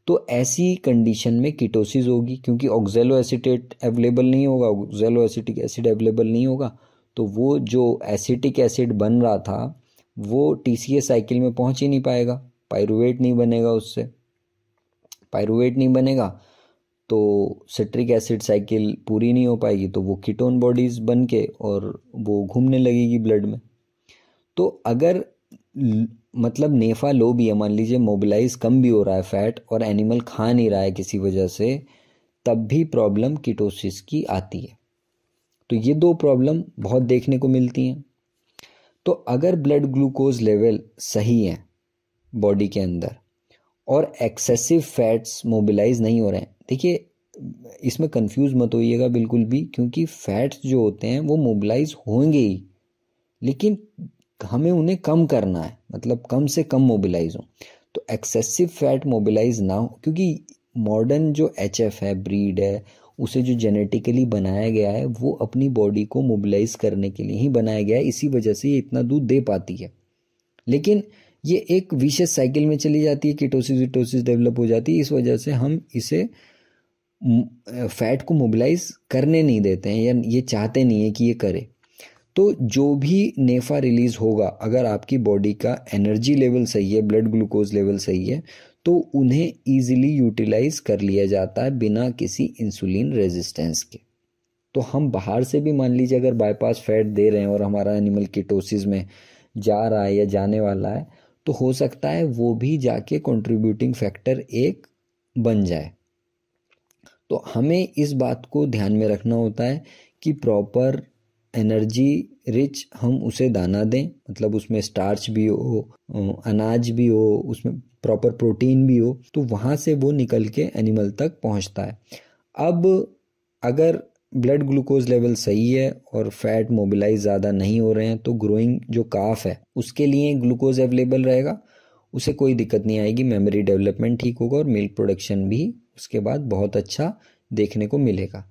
तो ऐसी कंडीशन में किटोसिस होगी क्योंकि ऑक्जेलो एसिटेट अवेलेबल नहीं होगा ऑक्जेलो एसिटिक एसिड अवेलेबल नहीं होगा तो वो जो एसिटिक एसिड बन रहा था वो टी साइकिल में पहुंच ही नहीं पाएगा पायरुवेट नहीं बनेगा उससे पायरुवेट नहीं बनेगा तो सिट्रिक एसिड साइकिल पूरी नहीं हो पाएगी तो वो कीटोन बॉडीज़ बन के और वो घूमने लगेगी ब्लड में तो अगर मतलब नेफा लो भी है मान लीजिए मोबिलाइज कम भी हो रहा है फैट और एनिमल खा नहीं रहा है किसी वजह से तब भी प्रॉब्लम कीटोसिस की आती है तो ये दो प्रॉब्लम बहुत देखने को मिलती हैं तो अगर ब्लड ग्लूकोज लेवल सही है बॉडी के अंदर और एक्सेसिव फैट्स मोबिलाइज नहीं हो रहे हैं देखिए इसमें कंफ्यूज मत होइएगा बिल्कुल भी क्योंकि फैट्स जो होते हैं वो मोबिलाइज होंगे ही लेकिन हमें उन्हें कम करना है मतलब कम से कम मोबिलाइज हो तो एक्सेसिव फैट मोबिलाइज ना हो क्योंकि मॉडर्न जो एच है ब्रीड है उसे जो जेनेटिकली बनाया गया है वो अपनी बॉडी को मोबिलाइज करने के लिए ही बनाया गया है इसी वजह से ये इतना दूध दे पाती है लेकिन ये एक विशेष साइकिल में चली जाती है कीटोसिस विटोसिस डेवलप हो जाती है इस वजह से हम इसे फैट को मोबिलाइज करने नहीं देते हैं या ये चाहते नहीं है कि ये करे तो जो भी नेफा रिलीज़ होगा अगर आपकी बॉडी का एनर्जी लेवल सही है ब्लड ग्लूकोज लेवल सही है तो उन्हें ईजिली यूटिलाइज कर लिया जाता है बिना किसी इंसुलिन रेजिस्टेंस के तो हम बाहर से भी मान लीजिए अगर बाईपास फैट दे रहे हैं और हमारा एनिमल कीटोसिस में जा रहा है या जाने वाला है तो हो सकता है वो भी जाके कंट्रीब्यूटिंग फैक्टर एक बन जाए तो हमें इस बात को ध्यान में रखना होता है कि प्रॉपर एनर्जी रिच हम उसे दाना दें मतलब उसमें स्टार्च भी हो अनाज भी हो उसमें प्रॉपर प्रोटीन भी हो तो वहाँ से वो निकल के एनिमल तक पहुँचता है अब अगर ब्लड ग्लूकोज लेवल सही है और फैट मोबिलाइज ज़्यादा नहीं हो रहे हैं तो ग्रोइंग जो काफ है उसके लिए ग्लूकोज अवेलेबल रहेगा उसे कोई दिक्कत नहीं आएगी मेमोरी डेवलपमेंट ठीक होगा और मिल्क प्रोडक्शन भी उसके बाद बहुत अच्छा देखने को मिलेगा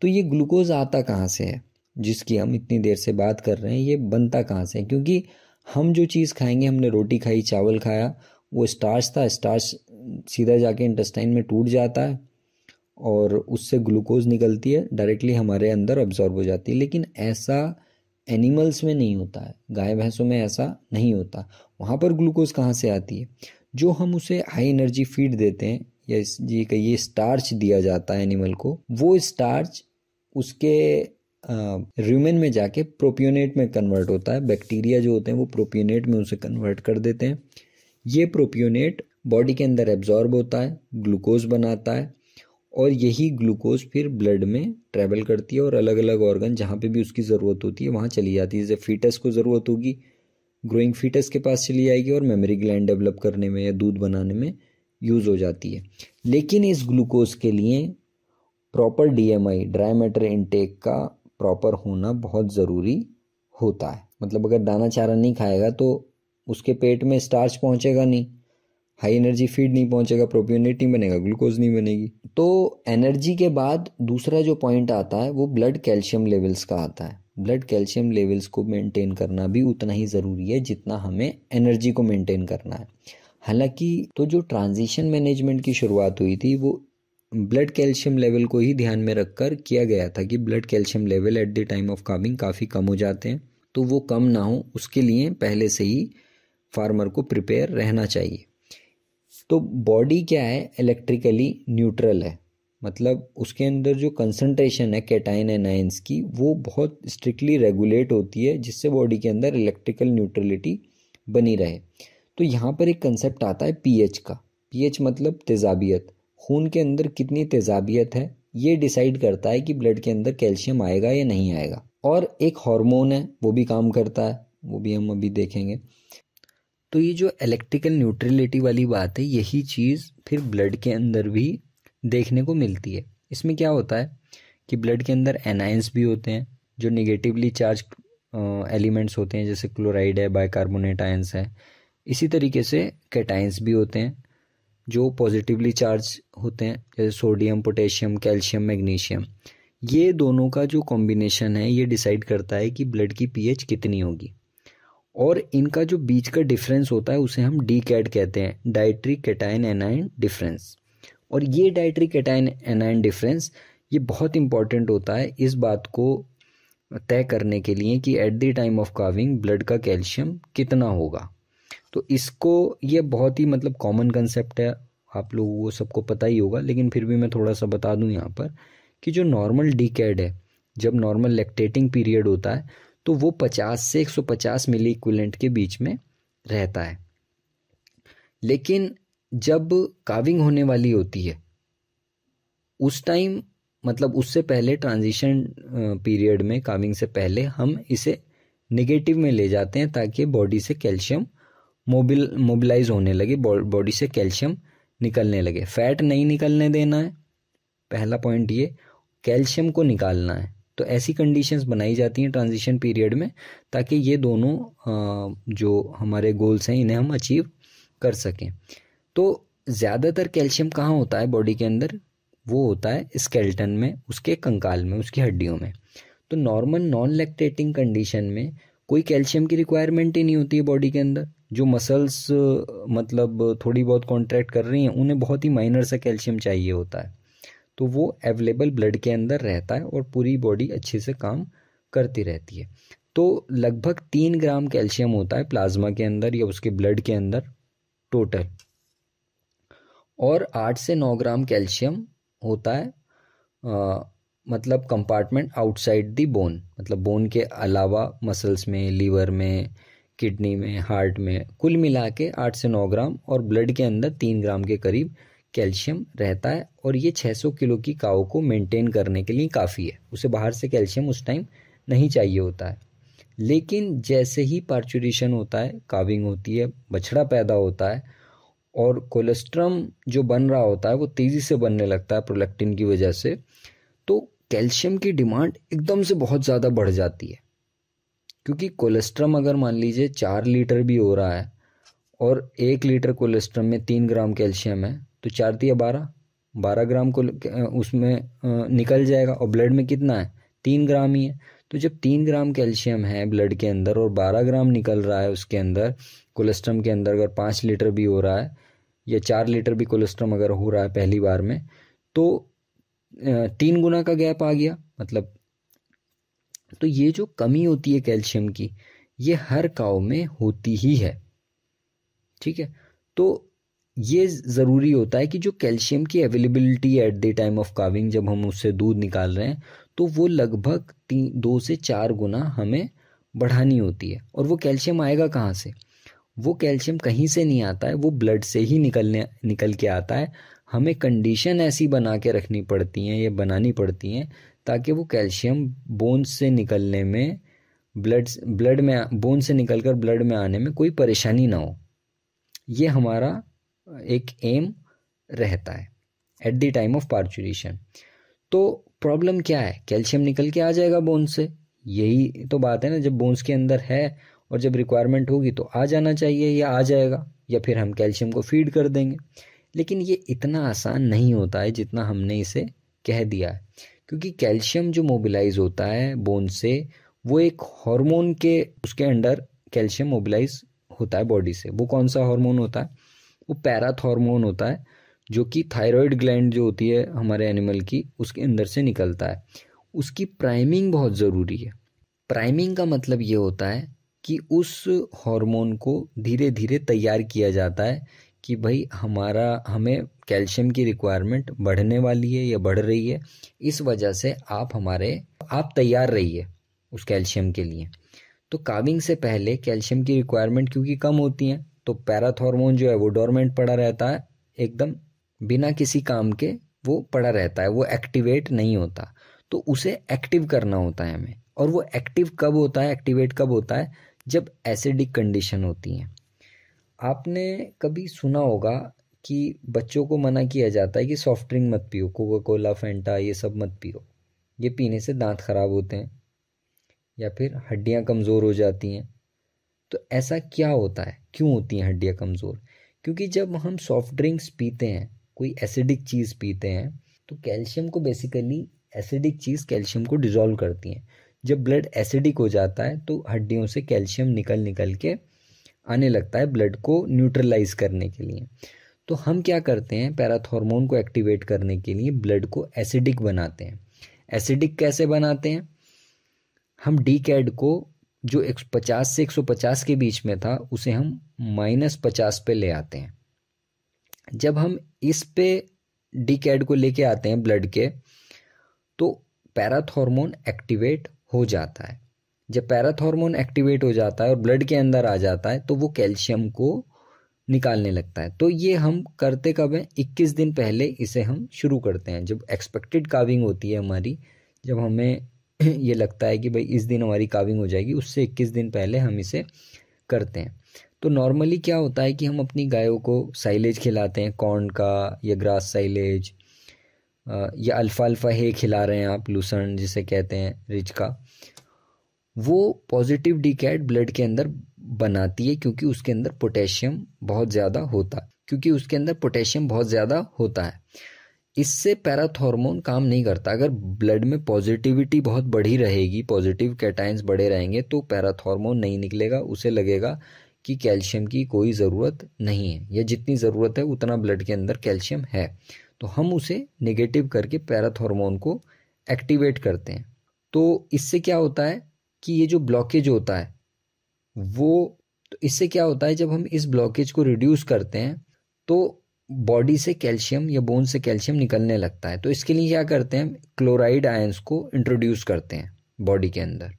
तो ये ग्लूकोज आता कहाँ से है जिसकी हम इतनी देर से बात कर रहे हैं ये बनता कहाँ से है क्योंकि हम जो चीज़ खाएंगे हमने रोटी खाई चावल खाया वो स्टार्च था स्टार्च सीधा जाके इंटेस्टाइन में टूट जाता है और उससे ग्लूकोज निकलती है डायरेक्टली हमारे अंदर ऑब्जॉर्ब हो जाती है लेकिन ऐसा एनिमल्स में नहीं होता है गाय भैंसों में ऐसा नहीं होता वहाँ पर ग्लूकोज कहाँ से आती है जो हम उसे हाई एनर्जी फीड देते हैं या ये कहिए स्टार्च दिया जाता है एनिमल को वो स्टार्च उसके र्यूमेन में जाके प्रोपियोनेट में कन्वर्ट होता है बैक्टीरिया जो होते हैं वो प्रोपियोनेट में उसे कन्वर्ट कर देते हैं ये प्रोपियोनेट बॉडी के अंदर एब्जॉर्ब होता है ग्लूकोज बनाता है और यही ग्लूकोज फिर ब्लड में ट्रैवल करती है और अलग अलग ऑर्गन जहाँ पे भी उसकी ज़रूरत होती है वहाँ चली जाती है जैसे फीटस को ज़रूरत होगी ग्रोइंग फीटस के पास चली जाएगी और मेमोरी ग्लैंड डेवलप करने में या दूध बनाने में यूज़ हो जाती है लेकिन इस ग्लूकोज के लिए proper DMI dry matter intake का प्रॉपर होना बहुत ज़रूरी होता है मतलब अगर दाना चारा नहीं खाएगा तो उसके पेट में स्टार्च पहुँचेगा नहीं हाई एनर्जी फीड नहीं पहुंचेगा प्रोपियोनेट नहीं बनेगा ग्लूकोज नहीं बनेगी तो एनर्जी के बाद दूसरा जो पॉइंट आता है वो ब्लड कैल्शियम लेवल्स का आता है ब्लड कैल्शियम लेवल्स को मेंटेन करना भी उतना ही ज़रूरी है जितना हमें एनर्जी को मेंटेन करना है हालांकि तो जो ट्रांजिशन मैनेजमेंट की शुरुआत हुई थी वो ब्लड कैल्शियम लेवल को ही ध्यान में रखकर किया गया था कि blood calcium level at the time of coming काफ़ी कम हो जाते हैं तो वो कम ना हो उसके लिए पहले से ही फार्मर को प्रिपेयर रहना चाहिए तो बॉडी क्या है इलेक्ट्रिकली न्यूट्रल है मतलब उसके अंदर जो कंसनट्रेशन है कैटाइन एनाइंस की वो बहुत स्ट्रिक्टली रेगुलेट होती है जिससे बॉडी के अंदर इलेक्ट्रिकल न्यूट्रलिटी बनी रहे तो यहाँ पर एक कंसेप्ट आता है पीएच का पीएच मतलब तेजाबियत खून के अंदर कितनी तेजाबियत है ये डिसाइड करता है कि ब्लड के अंदर कैल्शियम आएगा या नहीं आएगा और एक हार्मोन है वो भी काम करता है वो भी हम अभी देखेंगे तो ये जो इलेक्ट्रिकल न्यूट्रलिटी वाली बात है यही चीज़ फिर ब्लड के अंदर भी देखने को मिलती है इसमें क्या होता है कि ब्लड के अंदर एनाइंस भी होते हैं जो निगेटिवली चार्ज एलिमेंट्स होते हैं जैसे क्लोराइड है बाइकार्बोनेट आयंस है इसी तरीके से कैटाइंस भी होते हैं जो पॉजिटिवली चार्ज होते हैं जैसे सोडियम पोटेशियम कैल्शियम मैग्नीशियम ये दोनों का जो कॉम्बिनेशन है ये डिसाइड करता है कि ब्लड की पीएच कितनी होगी और इनका जो बीच का डिफरेंस होता है उसे हम डी कैट कहते हैं डाइट्री कैटाइन एनाइन डिफरेंस और ये डाइट्री कैटाइन एनाइन डिफरेंस ये बहुत इंपॉर्टेंट होता है इस बात को तय करने के लिए कि at the time of calving blood का कैल्शियम कितना होगा तो इसको ये बहुत ही मतलब कॉमन कंसेप्ट है आप लोगों को सबको पता ही होगा लेकिन फिर भी मैं थोड़ा सा बता दूं यहाँ पर कि जो नॉर्मल डी कैड है जब नॉर्मल लैक्टेटिंग पीरियड होता है तो वो 50 से 150 मिली इक्विलेंट के बीच में रहता है लेकिन जब काविंग होने वाली होती है उस टाइम मतलब उससे पहले ट्रांजिशन पीरियड में काविंग से पहले हम इसे नेगेटिव में ले जाते हैं ताकि बॉडी से कैल्शियम मोबिल मोबिलाइज होने लगे बॉडी से कैल्शियम निकलने लगे फैट नहीं निकलने देना है पहला पॉइंट ये कैल्शियम को निकालना है तो ऐसी कंडीशंस बनाई जाती हैं ट्रांजिशन पीरियड में ताकि ये दोनों जो हमारे गोल्स हैं इन्हें हम अचीव कर सकें तो ज़्यादातर कैल्शियम कहाँ होता है बॉडी के अंदर वो होता है स्केल्टन में उसके कंकाल में उसकी हड्डियों में तो नॉर्मल नॉन लैक्टेटिंग कंडीशन में कोई कैल्शियम की रिक्वायरमेंट ही नहीं होती है बॉडी के अंदर जो मसल्स मतलब थोड़ी बहुत कॉन्ट्रैक्ट कर रही हैं उन्हें बहुत ही माइनर सा कैल्शियम चाहिए होता है तो वो अवेलेबल ब्लड के अंदर रहता है और पूरी बॉडी अच्छे से काम करती रहती है तो लगभग तीन ग्राम कैल्शियम होता है प्लाज्मा के अंदर या उसके ब्लड के अंदर टोटल और आठ से नौ ग्राम कैल्शियम होता है आ, मतलब कंपार्टमेंट आउटसाइड दी बोन मतलब बोन के अलावा मसल्स में लीवर में किडनी में हार्ट में कुल मिला के आठ से नौ ग्राम और ब्लड के अंदर तीन ग्राम के करीब कैल्शियम रहता है और ये 600 किलो की काओ को मेंटेन करने के लिए काफ़ी है उसे बाहर से कैल्शियम उस टाइम नहीं चाहिए होता है लेकिन जैसे ही पार्चुरेशन होता है काविंग होती है बछड़ा पैदा होता है और कोलेस्ट्रम जो बन रहा होता है वो तेज़ी से बनने लगता है प्रोलेक्टिन की वजह से तो कैल्शियम की डिमांड एकदम से बहुत ज़्यादा बढ़ जाती है क्योंकि कोलेस्ट्रम अगर मान लीजिए चार लीटर भी हो रहा है और एक लीटर कोलेस्ट्रम में तीन ग्राम कैल्शियम है तो चार तीय बारह बारह ग्राम को उसमें निकल जाएगा और ब्लड में कितना है तीन ग्राम ही है तो जब तीन ग्राम कैल्शियम है ब्लड के अंदर और बारह ग्राम निकल रहा है उसके अंदर कोलेस्ट्रम के अंदर अगर पाँच लीटर भी हो रहा है या चार लीटर भी कोलेस्ट्रम अगर हो रहा है पहली बार में तो तीन गुना का गैप आ गया मतलब तो ये जो कमी होती है कैल्शियम की ये हर काव में होती ही है ठीक है तो ये ज़रूरी होता है कि जो कैल्शियम की availability at the time of calving जब हम उससे दूध निकाल रहे हैं तो वो लगभग तीन दो से चार गुना हमें बढ़ानी होती है और वो कैल्शियम आएगा कहाँ से वो कैल्शियम कहीं से नहीं आता है वो ब्लड से ही निकलने निकल के आता है हमें कंडीशन ऐसी बना के रखनी पड़ती हैं या बनानी पड़ती हैं ताकि वो कैल्शियम बोन से निकलने में ब्लड ब्लड में बोन से निकलकर ब्लड में आने में कोई परेशानी ना हो ये हमारा एक एम रहता है at the time of parturition तो प्रॉब्लम क्या है कैल्शियम निकल के आ जाएगा बोन से यही तो बात है ना जब बोन्स के अंदर है और जब रिक्वायरमेंट होगी तो आ जाना चाहिए या आ जाएगा या फिर हम कैल्शियम को फीड कर देंगे लेकिन ये इतना आसान नहीं होता है जितना हमने इसे कह दिया है क्योंकि कैल्शियम जो मोबिलाइज होता है बोन से वो एक हार्मोन के उसके अंडर कैल्शियम मोबिलाइज होता है बॉडी से वो कौन सा हार्मोन होता है वो पैराथॉर्मोन होता है जो कि थायराइड ग्लैंड जो होती है हमारे एनिमल की उसके अंदर से निकलता है उसकी प्राइमिंग बहुत ज़रूरी है प्राइमिंग का मतलब ये होता है कि उस हार्मोन को धीरे धीरे तैयार किया जाता है कि भाई हमारा हमें कैल्शियम की रिक्वायरमेंट बढ़ने वाली है या बढ़ रही है इस वजह से आप हमारे आप तैयार रहिए उस कैल्शियम के लिए तो काविंग से पहले कैल्शियम की रिक्वायरमेंट क्योंकि कम होती हैं तो पैराथॉर्मोन जो है वो डोरमेंट पड़ा रहता है एकदम बिना किसी काम के वो पड़ा रहता है वो एक्टिवेट नहीं होता तो उसे एक्टिव करना होता है हमें और वो एक्टिव कब होता है एक्टिवेट कब होता है जब एसिडिक कंडीशन होती हैं आपने कभी सुना होगा कि बच्चों को मना किया जाता है कि सॉफ्ट ड्रिंक मत पियो कोका कोला फेंटा ये सब मत पियो ये पीने से दांत खराब होते हैं या फिर हड्डियाँ कमज़ोर हो जाती हैं तो ऐसा क्या होता है क्यों होती हैं हड्डियाँ कमज़ोर क्योंकि जब हम सॉफ्ट ड्रिंक्स पीते हैं कोई एसिडिक चीज़ पीते हैं तो कैल्शियम को बेसिकली एसिडिक चीज़ कैल्शियम को डिज़ोल्व करती हैं जब ब्लड एसिडिक हो जाता है तो हड्डियों से कैल्शियम निकल निकल के आने लगता है ब्लड को न्यूट्रलाइज करने के लिए तो हम क्या करते हैं पैराथॉर्मोन को एक्टिवेट करने के लिए ब्लड को एसिडिक बनाते हैं एसिडिक कैसे बनाते हैं हम डी कैड को जो एक पचास से एक सौ पचास के बीच में था उसे हम माइनस पचास पे ले आते हैं जब हम इस पे डी कैड को लेके आते हैं ब्लड के तो पैराथॉर्मोन एक्टिवेट हो जाता है जब पैराथॉर्मोन एक्टिवेट हो जाता है और ब्लड के अंदर आ जाता है तो वो कैल्शियम को निकालने लगता है तो ये हम करते कब हैं इक्कीस दिन पहले इसे हम शुरू करते हैं जब एक्सपेक्टेड काविंग होती है हमारी जब हमें ये लगता है कि भाई इस दिन हमारी काविंग हो जाएगी उससे इक्कीस दिन पहले हम इसे करते हैं तो नॉर्मली क्या होता है कि हम अपनी गायों को साइलेज खिलाते हैं कॉर्न का या ग्रास साइलेज या अल्फाल्फा हे खिला रहे हैं आप लूसन जिसे कहते हैं रिच का वो पॉजिटिव डिकैट ब्लड के अंदर बनाती है क्योंकि उसके अंदर पोटेशियम बहुत ज़्यादा होता है क्योंकि उसके अंदर पोटेशियम बहुत ज़्यादा होता है इससे पैराथॉर्मोन काम नहीं करता अगर ब्लड में पॉजिटिविटी बहुत बढ़ी रहेगी पॉजिटिव कैटाइंस बढ़े रहेंगे तो पैराथॉर्मोन नहीं निकलेगा उसे लगेगा कि कैल्शियम की कोई ज़रूरत नहीं है या जितनी ज़रूरत है उतना ब्लड के अंदर कैल्शियम है तो हम उसे निगेटिव करके पैराथॉर्मोन को एक्टिवेट करते हैं तो इससे क्या होता है कि ये जो ब्लॉकेज होता है वो तो इससे क्या होता है जब हम इस ब्लॉकेज को रिड्यूस करते हैं तो बॉडी से कैल्शियम या बोन से कैल्शियम निकलने लगता है तो इसके लिए क्या करते हैं क्लोराइड आयंस को इंट्रोड्यूस करते हैं बॉडी के अंदर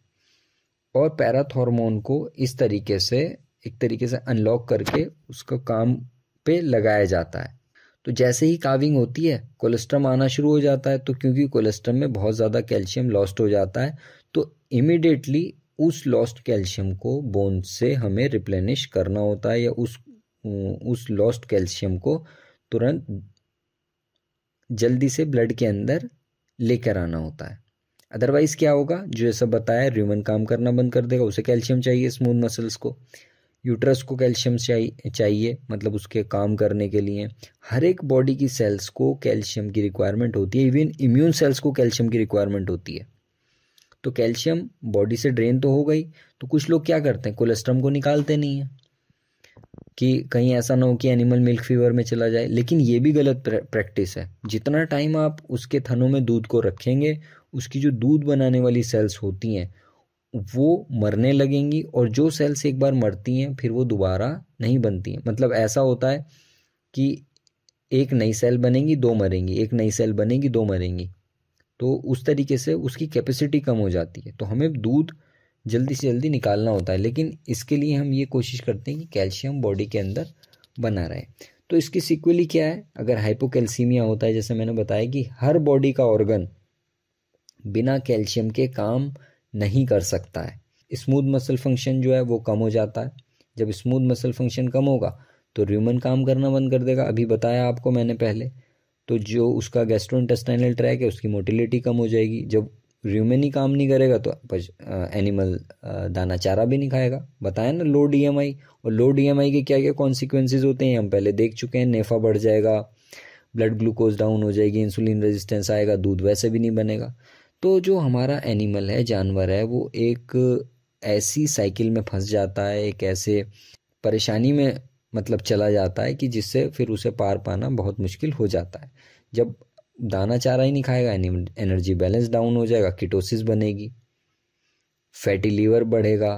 और पैराथॉर्मोन को इस तरीके से एक तरीके से अनलॉक करके उसका काम पे लगाया जाता है तो जैसे ही काविंग होती है कोलेस्ट्रम आना शुरू हो जाता है तो क्योंकि कोलेस्ट्रम में बहुत ज़्यादा कैल्शियम लॉस्ट हो जाता है तो इमिडिएटली उस लॉस्ट कैल्शियम को बोन से हमें रिप्लेनिश करना होता है या उस हम्म, उस लॉस्ट कैल्शियम को तुरंत जल्दी से ब्लड के अंदर लेकर आना होता है अदरवाइज क्या होगा जो जैसा बताया र्यूमन काम करना बंद कर देगा उसे कैल्शियम चाहिए स्मूथ मसल्स को यूट्रस को कैल्शियम चाहिए चाहिए मतलब उसके काम करने के लिए हर एक बॉडी की सेल्स को कैल्शियम की रिक्वायरमेंट होती है इवन इम्यून सेल्स को कैल्शियम की रिक्वायरमेंट होती है तो कैल्शियम बॉडी से ड्रेन तो हो गई तो कुछ लोग क्या करते हैं कोलेस्ट्रम को निकालते नहीं है कि कहीं ऐसा ना हो कि एनिमल मिल्क फीवर में चला जाए लेकिन ये भी गलत प्रैक्टिस है जितना टाइम आप उसके थनों में दूध को रखेंगे उसकी जो दूध बनाने वाली सेल्स होती हैं वो मरने लगेंगी और जो सेल्स एक बार मरती हैं फिर वो दोबारा नहीं बनती हैं मतलब ऐसा होता है कि एक नई सेल बनेंगी दो मरेंगी एक नई सेल बनेगी दो मरेंगी तो उस तरीके से उसकी कैपेसिटी कम हो जाती है तो हमें दूध जल्दी से जल्दी निकालना होता है लेकिन इसके लिए हम ये कोशिश करते हैं कि कैल्शियम बॉडी के अंदर बना रहे तो इसकी सिक्वली क्या है अगर हाइपोकैल्सीमिया होता है जैसे मैंने बताया कि हर बॉडी का ऑर्गन बिना कैल्शियम के काम नहीं कर सकता है स्मूथ मसल फंक्शन जो है वो कम हो जाता है जब स्मूथ मसल फंक्शन कम होगा तो र्यूमन काम करना बंद कर देगा अभी बताया आपको मैंने पहले तो जो उसका गैस्ट्रो इंटेस्टाइनल ट्रैक है उसकी मोटिलिटी कम हो जाएगी जब ह्यूमन ही काम नहीं करेगा तो आ, एनिमल आ, दाना चारा भी नहीं खाएगा बताया ना लो डीएमआई और लो डीएमआई के क्या क्या कॉन्सिक्वेंसेज होते हैं हम पहले देख चुके हैं नेफा बढ़ जाएगा ब्लड ग्लूकोज डाउन हो जाएगी इंसुलिन रेजिस्टेंस आएगा दूध वैसे भी नहीं बनेगा तो जो हमारा एनिमल है जानवर है वो एक ऐसी साइकिल में फंस जाता है एक ऐसे परेशानी में मतलब चला जाता है कि जिससे फिर उसे पार पाना बहुत मुश्किल हो जाता है जब दाना चारा ही नहीं खाएगा एनर्जी बैलेंस डाउन हो जाएगा कीटोसिस बनेगी फैटी लीवर बढ़ेगा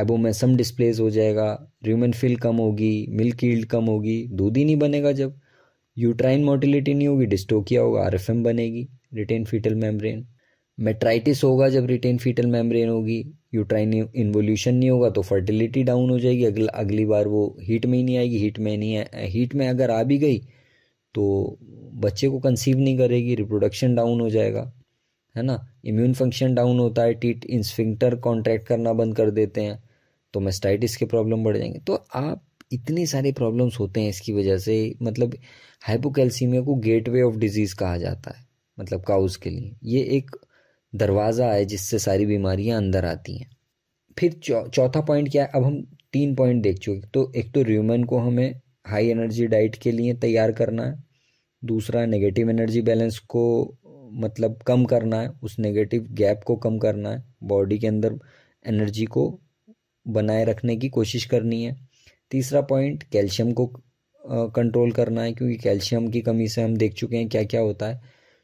एबोमेसम डिस्प्लेस हो जाएगा र्यूमन फिल कम होगी मिल्क ईल्ड कम होगी दूध ही नहीं बनेगा जब यूट्राइन मोटिलिटी नहीं होगी डिस्टोकिया होगा आर बनेगी रिटेन फीटल मेम्ब्रेन मेट्राइटिस होगा जब रिटेन फीटल मेम्ब्रेन होगी यूट्राइन इन्वोल्यूशन नहीं होगा तो फर्टिलिटी डाउन हो जाएगी अगल अगली बार वो हीट में ही नहीं आएगी हीट में नहीं है हीट में अगर आ भी गई तो बच्चे को कंसीव नहीं करेगी रिप्रोडक्शन डाउन हो जाएगा है ना इम्यून फंक्शन डाउन होता है टीट इंस्फिंक्टर कॉन्ट्रैक्ट करना बंद कर देते हैं तो मेस्टाइटिस के प्रॉब्लम बढ़ जाएंगे तो आप इतने सारे प्रॉब्लम्स होते हैं इसकी वजह से मतलब हाइपोकैल्सीमिया को गेटवे ऑफ डिजीज़ कहा जाता है मतलब काउस के लिए ये एक दरवाज़ा है जिससे सारी बीमारियाँ अंदर आती हैं फिर चौथा पॉइंट क्या है अब हम तीन पॉइंट देख चुके तो एक तो र्यूमन को हमें हाई एनर्जी डाइट के लिए तैयार करना है दूसरा नेगेटिव एनर्जी बैलेंस को मतलब कम करना है उस नेगेटिव गैप को कम करना है बॉडी के अंदर एनर्जी को बनाए रखने की कोशिश करनी है तीसरा पॉइंट कैल्शियम को कंट्रोल करना है क्योंकि कैल्शियम की कमी से हम देख चुके हैं क्या क्या होता है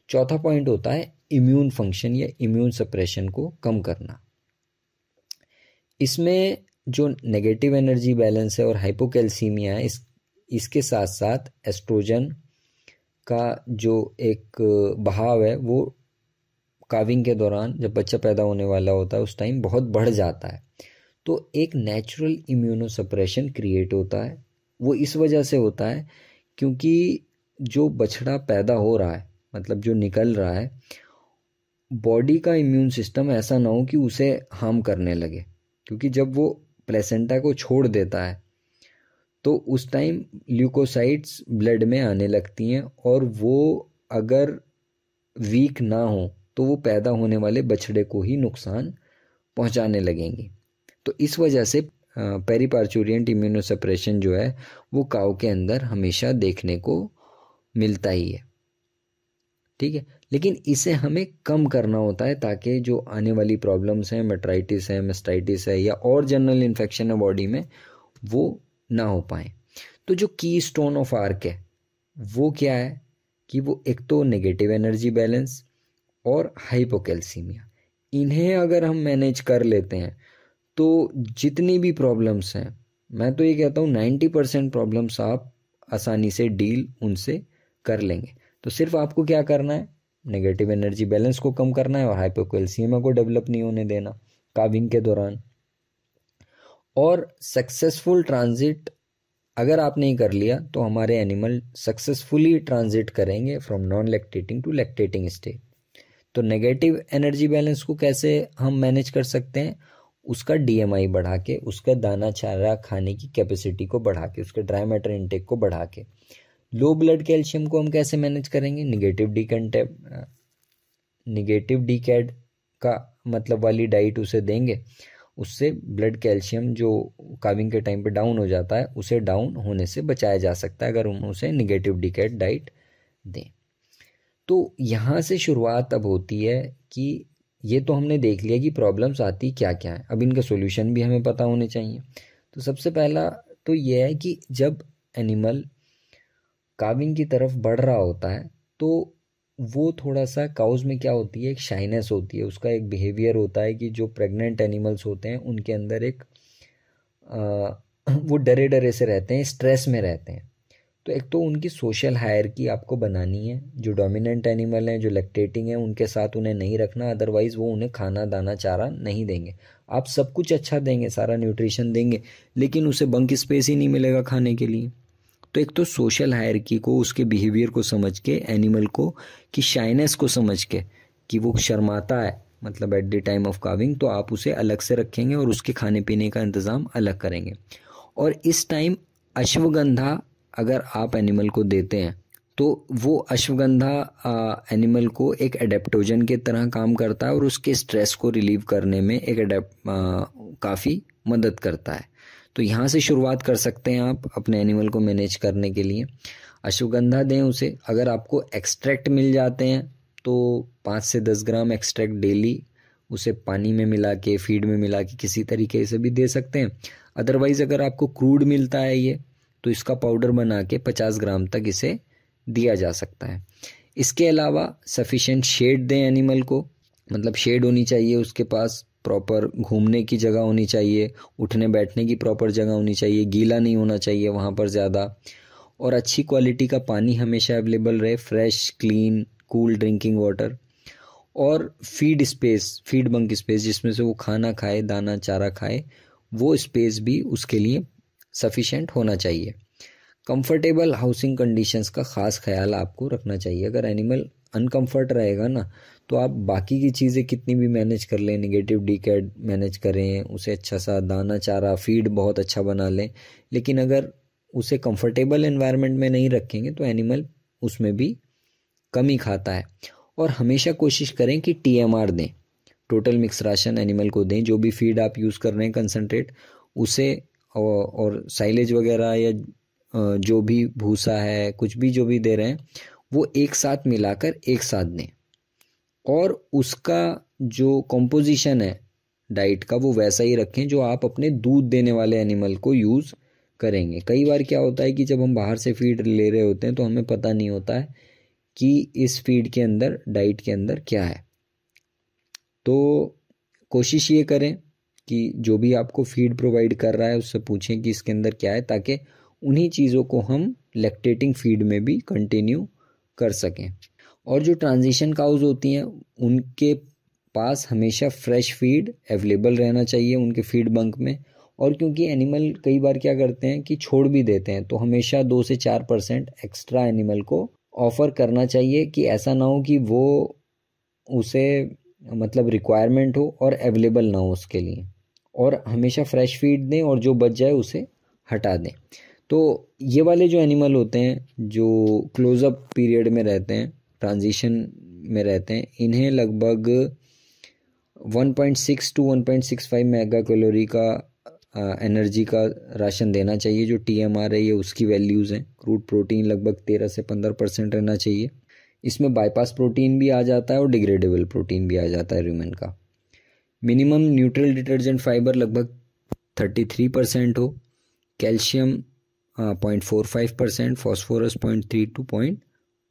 चौथा पॉइंट होता है इम्यून फंक्शन या इम्यून सप्रेशन को कम करना इसमें जो नेगेटिव एनर्जी बैलेंस है और हाइपोकैल्सीमिया है इस इसके साथ साथ एस्ट्रोजन का जो एक बहाव है वो काविंग के दौरान जब बच्चा पैदा होने वाला होता है उस टाइम बहुत बढ़ जाता है तो एक नेचुरल इम्यूनो सप्रेशन क्रिएट होता है वो इस वजह से होता है क्योंकि जो बछड़ा पैदा हो रहा है मतलब जो निकल रहा है बॉडी का इम्यून सिस्टम ऐसा ना हो कि उसे हार्म करने लगे क्योंकि जब वो प्लेसेंटा को छोड़ देता है तो उस टाइम ल्यूकोसाइट्स ब्लड में आने लगती हैं और वो अगर वीक ना हो तो वो पैदा होने वाले बछड़े को ही नुकसान पहुंचाने लगेंगी तो इस वजह से पेरीपार्चोरियंट इम्यूनोसप्रेशन जो है वो काव के अंदर हमेशा देखने को मिलता ही है ठीक है लेकिन इसे हमें कम करना होता है ताकि जो आने वाली प्रॉब्लम्स हैं मेट्राइटिस है मेस्टाइटिस है या और जनरल इन्फेक्शन है बॉडी में वो ना हो पाए तो जो की स्टोन ऑफ आर्क है वो क्या है कि वो एक तो नेगेटिव एनर्जी बैलेंस और हाइपोकैल्सीमिया इन्हें अगर हम मैनेज कर लेते हैं तो जितनी भी प्रॉब्लम्स हैं मैं तो ये कहता हूँ नाइन्टी परसेंट प्रॉब्लम्स आप आसानी से डील उनसे कर लेंगे तो सिर्फ आपको क्या करना है नेगेटिव एनर्जी बैलेंस को कम करना है और हाइपोकैल्सीमिया को डेवलप नहीं होने देना काविंग के दौरान और सक्सेसफुल ट्रांजिट अगर आपने ही कर लिया तो हमारे एनिमल सक्सेसफुली ट्रांजिट करेंगे from non lactating to lactating state तो नेगेटिव एनर्जी बैलेंस को कैसे हम मैनेज कर सकते हैं उसका डीएमआई बढ़ा के उसका दाना चारा खाने की कैपेसिटी को बढ़ा के उसके ड्राई मैटर इनटेक को बढ़ा के लो ब्लड कैल्शियम को हम कैसे मैनेज करेंगे निगेटिव डी कंटेप निगेटिव डी कैड का मतलब वाली डाइट उसे देंगे उससे ब्लड कैल्शियम जो काविंग के टाइम पे डाउन हो जाता है उसे डाउन होने से बचाया जा सकता है अगर हम उसे निगेटिव डिकेट डाइट दें तो यहाँ से शुरुआत अब होती है कि ये तो हमने देख लिया कि प्रॉब्लम्स आती क्या क्या हैं अब इनका सोल्यूशन भी हमें पता होने चाहिए तो सबसे पहला तो ये है कि जब एनिमल काविंग की तरफ बढ़ रहा होता है तो वो थोड़ा सा काउज़ में क्या होती है एक शाइनेस होती है उसका एक बिहेवियर होता है कि जो प्रेग्नेंट एनिमल्स होते हैं उनके अंदर एक आ, वो डरे डरे से रहते हैं स्ट्रेस में रहते हैं तो एक तो उनकी सोशल हायर की आपको बनानी है जो डोमिनेंट एनिमल हैं जो लैक्टेटिंग हैं उनके साथ उन्हें नहीं रखना अदरवाइज़ वो उन्हें खाना दाना चारा नहीं देंगे आप सब कुछ अच्छा देंगे सारा न्यूट्रिशन देंगे लेकिन उसे बंक स्पेस ही नहीं मिलेगा खाने के लिए तो एक तो सोशल हायरकी को उसके बिहेवियर को समझ के एनिमल को कि शाइनेस को समझ के कि वो शर्माता है मतलब at the time of calving तो आप उसे अलग से रखेंगे और उसके खाने पीने का इंतज़ाम अलग करेंगे और इस टाइम अश्वगंधा अगर आप एनिमल को देते हैं तो वो अश्वगंधा एनिमल को एक एडेप्टोजन के तरह काम करता है और उसके स्ट्रेस को रिलीव करने में एक एडेप काफ़ी मदद करता है तो यहाँ से शुरुआत कर सकते हैं आप अपने एनिमल को मैनेज करने के लिए अश्वगंधा दें उसे अगर आपको एक्सट्रैक्ट मिल जाते हैं तो पाँच से दस ग्राम एक्सट्रैक्ट डेली उसे पानी में मिला के फीड में मिला के किसी तरीके से भी दे सकते हैं अदरवाइज़ अगर आपको क्रूड मिलता है ये तो इसका पाउडर बना के पचास ग्राम तक इसे दिया जा सकता है इसके अलावा सफिशेंट शेड दें एनिमल को मतलब शेड होनी चाहिए उसके पास प्रॉपर घूमने की जगह होनी चाहिए उठने बैठने की प्रॉपर जगह होनी चाहिए गीला नहीं होना चाहिए वहाँ पर ज़्यादा और अच्छी क्वालिटी का पानी हमेशा अवेलेबल रहे fresh clean cool drinking water और feed space feed bunk space जिसमें से वो खाना खाए दाना चारा खाए वो स्पेस भी उसके लिए सफिशेंट होना चाहिए कंफर्टेबल हाउसिंग कंडीशंस का ख़ास ख्याल आपको रखना चाहिए अगर एनिमल अनकंफर्ट रहेगा ना तो आप बाकी की चीज़ें कितनी भी मैनेज कर लें निगेटिव डी कैड मैनेज करें उसे अच्छा सा दाना चारा फीड बहुत अच्छा बना लें लेकिन अगर उसे कंफर्टेबल इन्वायरमेंट में नहीं रखेंगे तो एनिमल उसमें भी कमी खाता है और हमेशा कोशिश करें कि टी दें टोटल मिक्स राशन एनिमल को दें जो भी फीड आप यूज़ कर रहे हैं कंसनट्रेट उसे और साइलेज वगैरह या जो भी भूसा है कुछ भी जो भी दे रहे हैं वो एक साथ मिलाकर एक साथ दें और उसका जो कॉम्पोजिशन है डाइट का वो वैसा ही रखें जो आप अपने दूध देने वाले एनिमल को यूज़ करेंगे कई बार क्या होता है कि जब हम बाहर से फीड ले रहे होते हैं तो हमें पता नहीं होता है कि इस फीड के अंदर डाइट के अंदर क्या है तो कोशिश ये करें कि जो भी आपको फीड प्रोवाइड कर रहा है उससे पूछें कि इसके अंदर क्या है ताकि उन्हीं चीज़ों को हम लैक्टेटिंग फीड में भी कंटिन्यू कर सकें और जो ट्रांजिशन काउज होती हैं उनके पास हमेशा फ्रेश फीड अवेलेबल रहना चाहिए उनके फीड बंक में और क्योंकि एनिमल कई बार क्या करते हैं कि छोड़ भी देते हैं तो हमेशा दो से चार परसेंट एक्स्ट्रा एनिमल को ऑफ़र करना चाहिए कि ऐसा ना हो कि वो उसे मतलब रिक्वायरमेंट हो और अवेलेबल ना हो उसके लिए और हमेशा फ्रेश फीड दें और जो बच जाए उसे हटा दें तो ये वाले जो एनिमल होते हैं जो क्लोज़अप पीरियड में रहते हैं ट्रांजिशन में रहते हैं इन्हें लगभग 1.6 टू 1.65 मेगा कैलोरी का एनर्जी का राशन देना चाहिए जो टी एम आर है ये उसकी वैल्यूज़ हैं क्रूड प्रोटीन लगभग तेरह से पंद्रह परसेंट रहना चाहिए इसमें बाईपास प्रोटीन भी आ जाता है और डिग्रेडेबल प्रोटीन भी आ जाता है रूमेन का मिनिमम न्यूट्रल डिटर्जेंट फाइबर लगभग थर्टी थ्री परसेंट हो calcium point four five percent phosphorus point three to point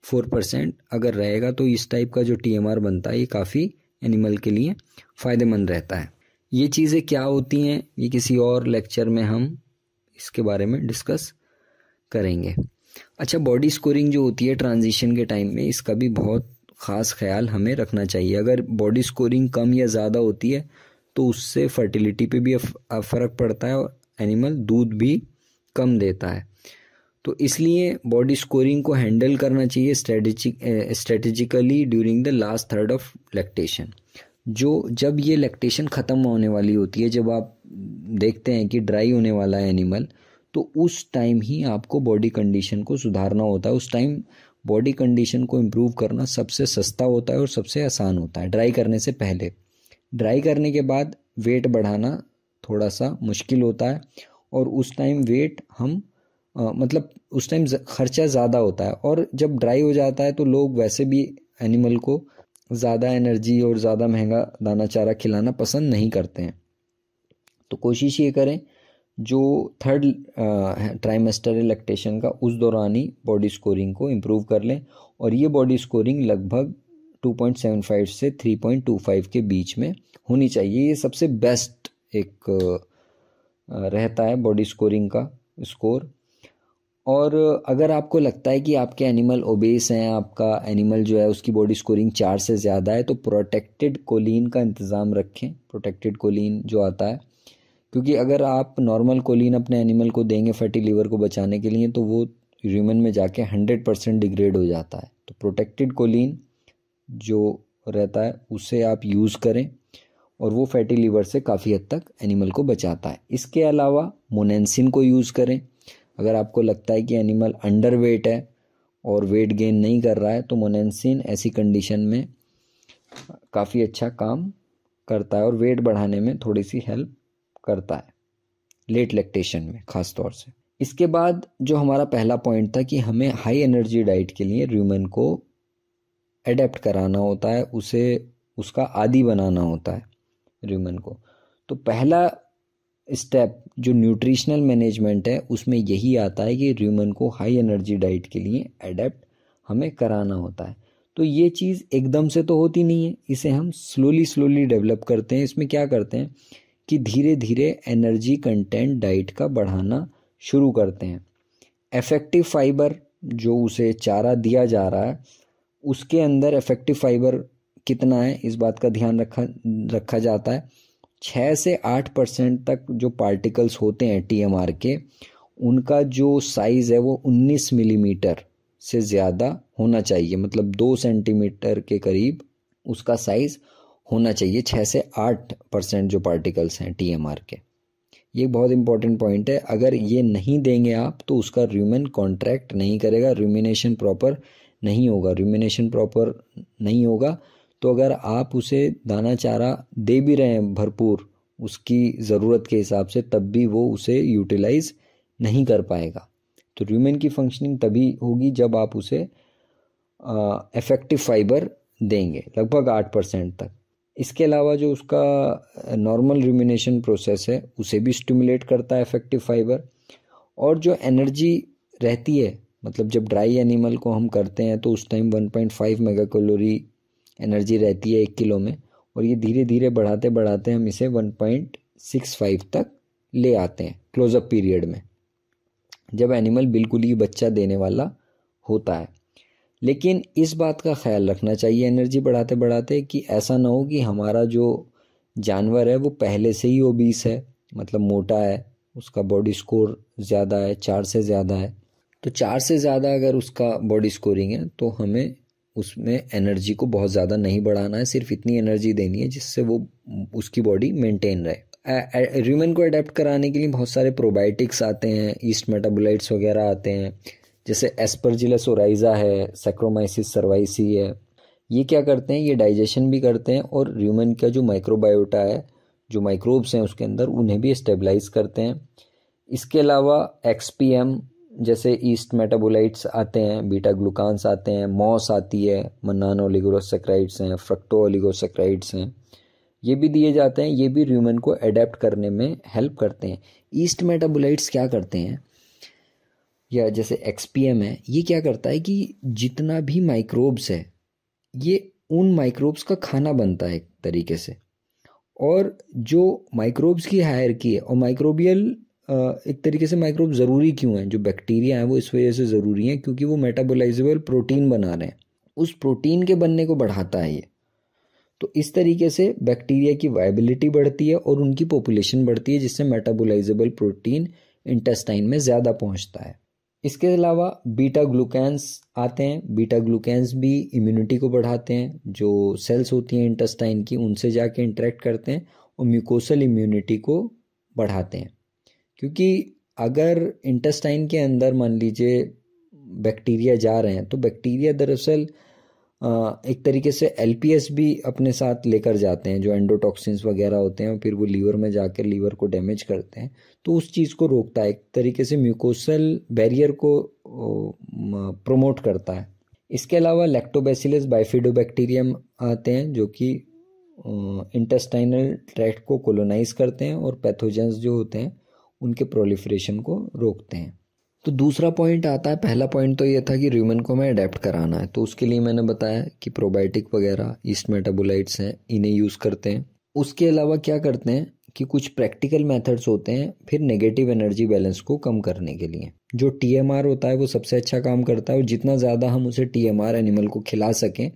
four percent अगर रहेगा तो इस टाइप का जो टी बनता है ये काफ़ी एनिमल के लिए फ़ायदेमंद रहता है ये चीज़ें क्या होती हैं ये किसी और लेक्चर में हम इसके बारे में डिस्कस करेंगे अच्छा बॉडी स्कोरिंग जो होती है ट्रांजिशन के टाइम में इसका भी बहुत ख़ास ख्याल हमें रखना चाहिए अगर बॉडी स्कोरिंग कम या ज़्यादा होती है तो उससे फर्टिलिटी पे भी फ़र्क पड़ता है और एनिमल दूध भी कम देता है तो इसलिए बॉडी स्कोरिंग को हैंडल करना चाहिए strategic strategically during the last third of lactation जो जब ये लैक्टेशन ख़त्म होने वाली होती है जब आप देखते हैं कि ड्राई होने वाला है एनिमल तो उस टाइम ही आपको बॉडी कंडीशन को सुधारना होता है उस टाइम बॉडी कंडीशन को इम्प्रूव करना सबसे सस्ता होता है और सबसे आसान होता है ड्राई करने से पहले ड्राई करने के बाद वेट बढ़ाना थोड़ा सा मुश्किल होता है और उस टाइम वेट हम मतलब उस टाइम खर्चा ज़्यादा होता है और जब ड्राई हो जाता है तो लोग वैसे भी एनिमल को ज़्यादा एनर्जी और ज़्यादा महंगा दाना चारा खिलाना पसंद नहीं करते हैं तो कोशिश ये करें जो थर्ड ट्राइमेस्टर है लैक्टेशन का उस दौरान ही बॉडी स्कोरिंग को इम्प्रूव कर लें और ये बॉडी स्कोरिंग लगभग 2.75 से 3.25 के बीच में होनी चाहिए ये सबसे बेस्ट एक रहता है बॉडी स्कोरिंग का स्कोर और अगर आपको लगता है कि आपके एनिमल ओबेस हैं आपका एनिमल जो है उसकी बॉडी स्कोरिंग चार से ज़्यादा है तो प्रोटेक्टेड कोलिन का इंतज़ाम रखें प्रोटेक्टेड कोलिन जो आता है क्योंकि अगर आप नॉर्मल कोलिन अपने एनिमल को देंगे फैटी लीवर को बचाने के लिए तो वो ह्यूमन में जाके हंड्रेड परसेंट डिग्रेड हो जाता है तो प्रोटेक्टेड कोलिन जो रहता है उसे आप यूज़ करें और वो फैटी लीवर से काफ़ी हद तक एनिमल को बचाता है इसके अलावा मोनेंसिन को यूज़ करें अगर आपको लगता है कि एनिमल अंडर वेट है और वेट गेन नहीं कर रहा है तो मोनेंसिन ऐसी कंडीशन में काफ़ी अच्छा काम करता है और वेट बढ़ाने में थोड़ी सी हेल्प करता है लेट लैक्टेशन में ख़ास तौर से इसके बाद जो हमारा पहला पॉइंट था कि हमें हाई एनर्जी डाइट के लिए र्यूमन को एडेप्ट कराना होता है उसे उसका आदि बनाना होता है र्यूमन को तो पहला स्टेप जो न्यूट्रिशनल मैनेजमेंट है उसमें यही आता है कि र्यूमन को हाई एनर्जी डाइट के लिए अडेप्ट हमें कराना होता है तो ये चीज़ एकदम से तो होती नहीं है इसे हम स्लोली स्लोली डेवलप करते हैं इसमें क्या करते हैं कि धीरे धीरे एनर्जी कंटेंट डाइट का बढ़ाना शुरू करते हैं इफेक्टिव फाइबर जो उसे चारा दिया जा रहा है उसके अंदर इफेक्टिव फाइबर कितना है इस बात का ध्यान रखा रखा जाता है छः से आठ परसेंट तक जो पार्टिकल्स होते हैं टी के उनका जो साइज़ है वो उन्नीस मिलीमीटर से ज़्यादा होना चाहिए मतलब दो सेंटीमीटर के करीब उसका साइज़ होना चाहिए छः से आठ परसेंट जो पार्टिकल्स हैं टी के ये बहुत इंपॉर्टेंट पॉइंट है अगर ये नहीं देंगे आप तो उसका र्यूमेन कॉन्ट्रैक्ट नहीं करेगा र्यूमिनेशन प्रॉपर नहीं होगा र्यूमिनेशन प्रॉपर नहीं होगा तो अगर आप उसे दाना चारा दे भी रहे हैं भरपूर उसकी ज़रूरत के हिसाब से तब भी वो उसे यूटिलाइज़ नहीं कर पाएगा तो र्यूमेन की फंक्शनिंग तभी होगी जब आप उसे इफ़ेक्टिव फाइबर देंगे लगभग आठ परसेंट तक इसके अलावा जो उसका नॉर्मल र्यूमिनेशन प्रोसेस है उसे भी स्टिमुलेट करता है इफ़ेक्टिव फाइबर और जो एनर्जी रहती है मतलब जब ड्राई एनिमल को हम करते हैं तो उस टाइम 1.5 मेगा कैलोरी एनर्जी रहती है एक किलो में और ये धीरे धीरे बढ़ाते बढ़ाते हम इसे 1.65 तक ले आते हैं क्लोजअप पीरियड में जब एनिमल बिल्कुल ही बच्चा देने वाला होता है लेकिन इस बात का ख्याल रखना चाहिए एनर्जी बढ़ाते बढ़ाते कि ऐसा ना हो कि हमारा जो जानवर है वो पहले से ही ओबीस है मतलब मोटा है उसका बॉडी स्कोर ज़्यादा है चार से ज़्यादा है तो चार से ज़्यादा अगर उसका बॉडी स्कोरिंग है तो हमें उसमें एनर्जी को बहुत ज़्यादा नहीं बढ़ाना है सिर्फ इतनी एनर्जी देनी है जिससे वो उसकी बॉडी मेंटेन रहे र्यूमन को अडेप्ट कराने के लिए बहुत सारे प्रोबायोटिक्स आते हैं ईस्ट मेटाबोलाइट्स वगैरह आते हैं जैसे एस्परजिलस ओराइजा है सेक्रोमाइसिस सर्वाइसी है ये क्या करते हैं ये डाइजेशन भी करते हैं और ह्यूमन का जो माइक्रोबायोटा है जो माइक्रोब्स हैं उसके अंदर उन्हें भी स्टेबलाइज करते हैं इसके अलावा एक्स पी एम जैसे ईस्ट मेटाबोलाइट्स आते हैं बीटा ग्लूकान्स आते हैं मॉस आती है मनानो ओलिगोसेक्राइड्स हैं फ्रक्टो ओलिगोसेक्राइड्स हैं ये भी दिए जाते हैं ये भी र्यूमन को अडेप्ट करने में हेल्प करते हैं ईस्ट मेटाबोलाइट्स क्या करते हैं या जैसे एक्सपीएम है ये क्या करता है कि जितना भी माइक्रोब्स है ये उन माइक्रोब्स का खाना बनता है एक तरीके से और जो माइक्रोब्स की हायर की है और माइक्रोबियल एक तरीके से माइक्रोब ज़रूरी क्यों हैं जो बैक्टीरिया हैं वो इस वजह से ज़रूरी हैं क्योंकि वो मेटाबोलाइजेबल प्रोटीन बना रहे हैं उस प्रोटीन के बनने को बढ़ाता है ये तो इस तरीके से बैक्टीरिया की वायबिलिटी बढ़ती है और उनकी पॉपुलेशन बढ़ती है जिससे मेटाबोलाइजेबल प्रोटीन इंटेस्टाइन में ज़्यादा पहुँचता है इसके अलावा बीटा ग्लूकैंस आते हैं बीटा ग्लूकैंस भी इम्यूनिटी को बढ़ाते हैं जो सेल्स होती हैं इंटेस्टाइन की उनसे जाके इंटरेक्ट करते हैं और म्यूकोसल इम्यूनिटी को बढ़ाते हैं क्योंकि अगर इंटेस्टाइन के अंदर मान लीजिए बैक्टीरिया जा रहे हैं तो बैक्टीरिया दरअसल एक तरीके से एल भी अपने साथ लेकर जाते हैं जो एंडोटॉक्सिन्स वगैरह होते हैं और फिर वो लीवर में जाकर लीवर को डैमेज करते हैं तो उस चीज़ को रोकता है एक तरीके से म्यूकोसल बैरियर को प्रमोट करता है इसके अलावा लैक्टोबैसिलस बाइफिडोबैक्टीरियम आते हैं जो कि इंटेस्टाइनल ट्रैक्ट को कोलोनाइज करते हैं और पैथोजेंस जो होते हैं उनके प्रोलिफ्रेशन को रोकते हैं तो दूसरा पॉइंट आता है पहला पॉइंट तो ये था कि र्यूमन को हमें अडेप्ट कराना है तो उसके लिए मैंने बताया कि प्रोबायोटिक वगैरह ईस्ट मेटाबोलाइट्स हैं इन्हें यूज़ करते हैं उसके अलावा क्या करते हैं कि कुछ प्रैक्टिकल मेथड्स होते हैं फिर नेगेटिव एनर्जी बैलेंस को कम करने के लिए जो टी होता है वो सबसे अच्छा काम करता है और जितना ज़्यादा हम उसे टी एनिमल को खिला सकें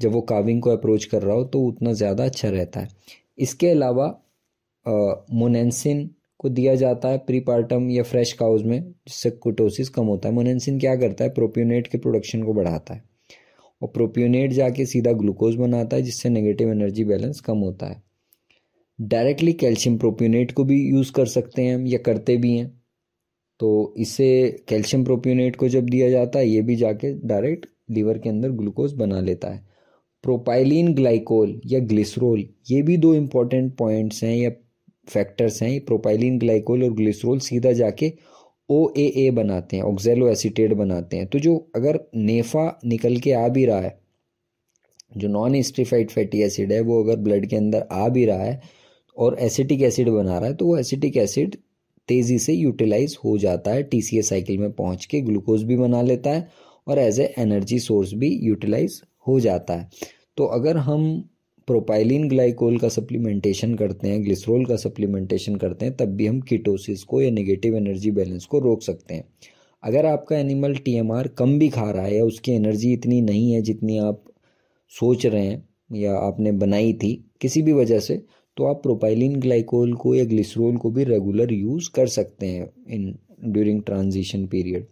जब वो काविंग को अप्रोच कर रहा हो तो उतना ज़्यादा अच्छा रहता है इसके अलावा uh, को दिया जाता है प्रीपार्टम या फ्रेश काउज में जिससे कुटोसिस कम होता है मोनेंसिन क्या करता है प्रोप्योनेट के प्रोडक्शन को बढ़ाता है और प्रोप्योनेट जाके सीधा ग्लूकोज बनाता है जिससे नेगेटिव एनर्जी बैलेंस कम होता है डायरेक्टली कैल्शियम प्रोप्योनेट को भी यूज़ कर सकते हैं हम या करते भी हैं तो इसे कैल्शियम प्रोप्योनेट को जब दिया जाता है ये भी जाके डायरेक्ट लीवर के अंदर ग्लूकोज बना लेता है प्रोपाइलिन ग्लाइकोल या ग्लिसरोल ये भी दो इम्पॉर्टेंट पॉइंट्स हैं या फैक्टर्स हैं ये प्रोपाइलिन ग्लाइकोल और ग्लिसरोल सीधा जाके ओ ए ए बनाते हैं ऑक्जेलो एसिटेड बनाते हैं तो जो अगर नेफा निकल के आ भी रहा है जो नॉन स्ट्रीफाइड फैटी एसिड है वो अगर ब्लड के अंदर आ भी रहा है और एसिटिक एसिड बना रहा है तो वो एसिटिक एसिड तेज़ी से यूटिलाइज हो जाता है टी साइकिल में पहुँच के ग्लूकोज भी बना लेता है और एज ए एनर्जी सोर्स भी यूटिलाइज हो जाता है तो अगर हम प्रोपाइलिन ग्लाइकोल का सप्लीमेंटेशन करते हैं ग्लिसरोल का सप्लीमेंटेशन करते हैं तब भी हम कीटोसिस को या नेगेटिव एनर्जी बैलेंस को रोक सकते हैं अगर आपका एनिमल टी कम भी खा रहा है या उसकी एनर्जी इतनी नहीं है जितनी आप सोच रहे हैं या आपने बनाई थी किसी भी वजह से तो आप प्रोपाइलिन ग्लाइकोल को या ग्लिसरोल को भी रेगुलर यूज़ कर सकते हैं इन during transition period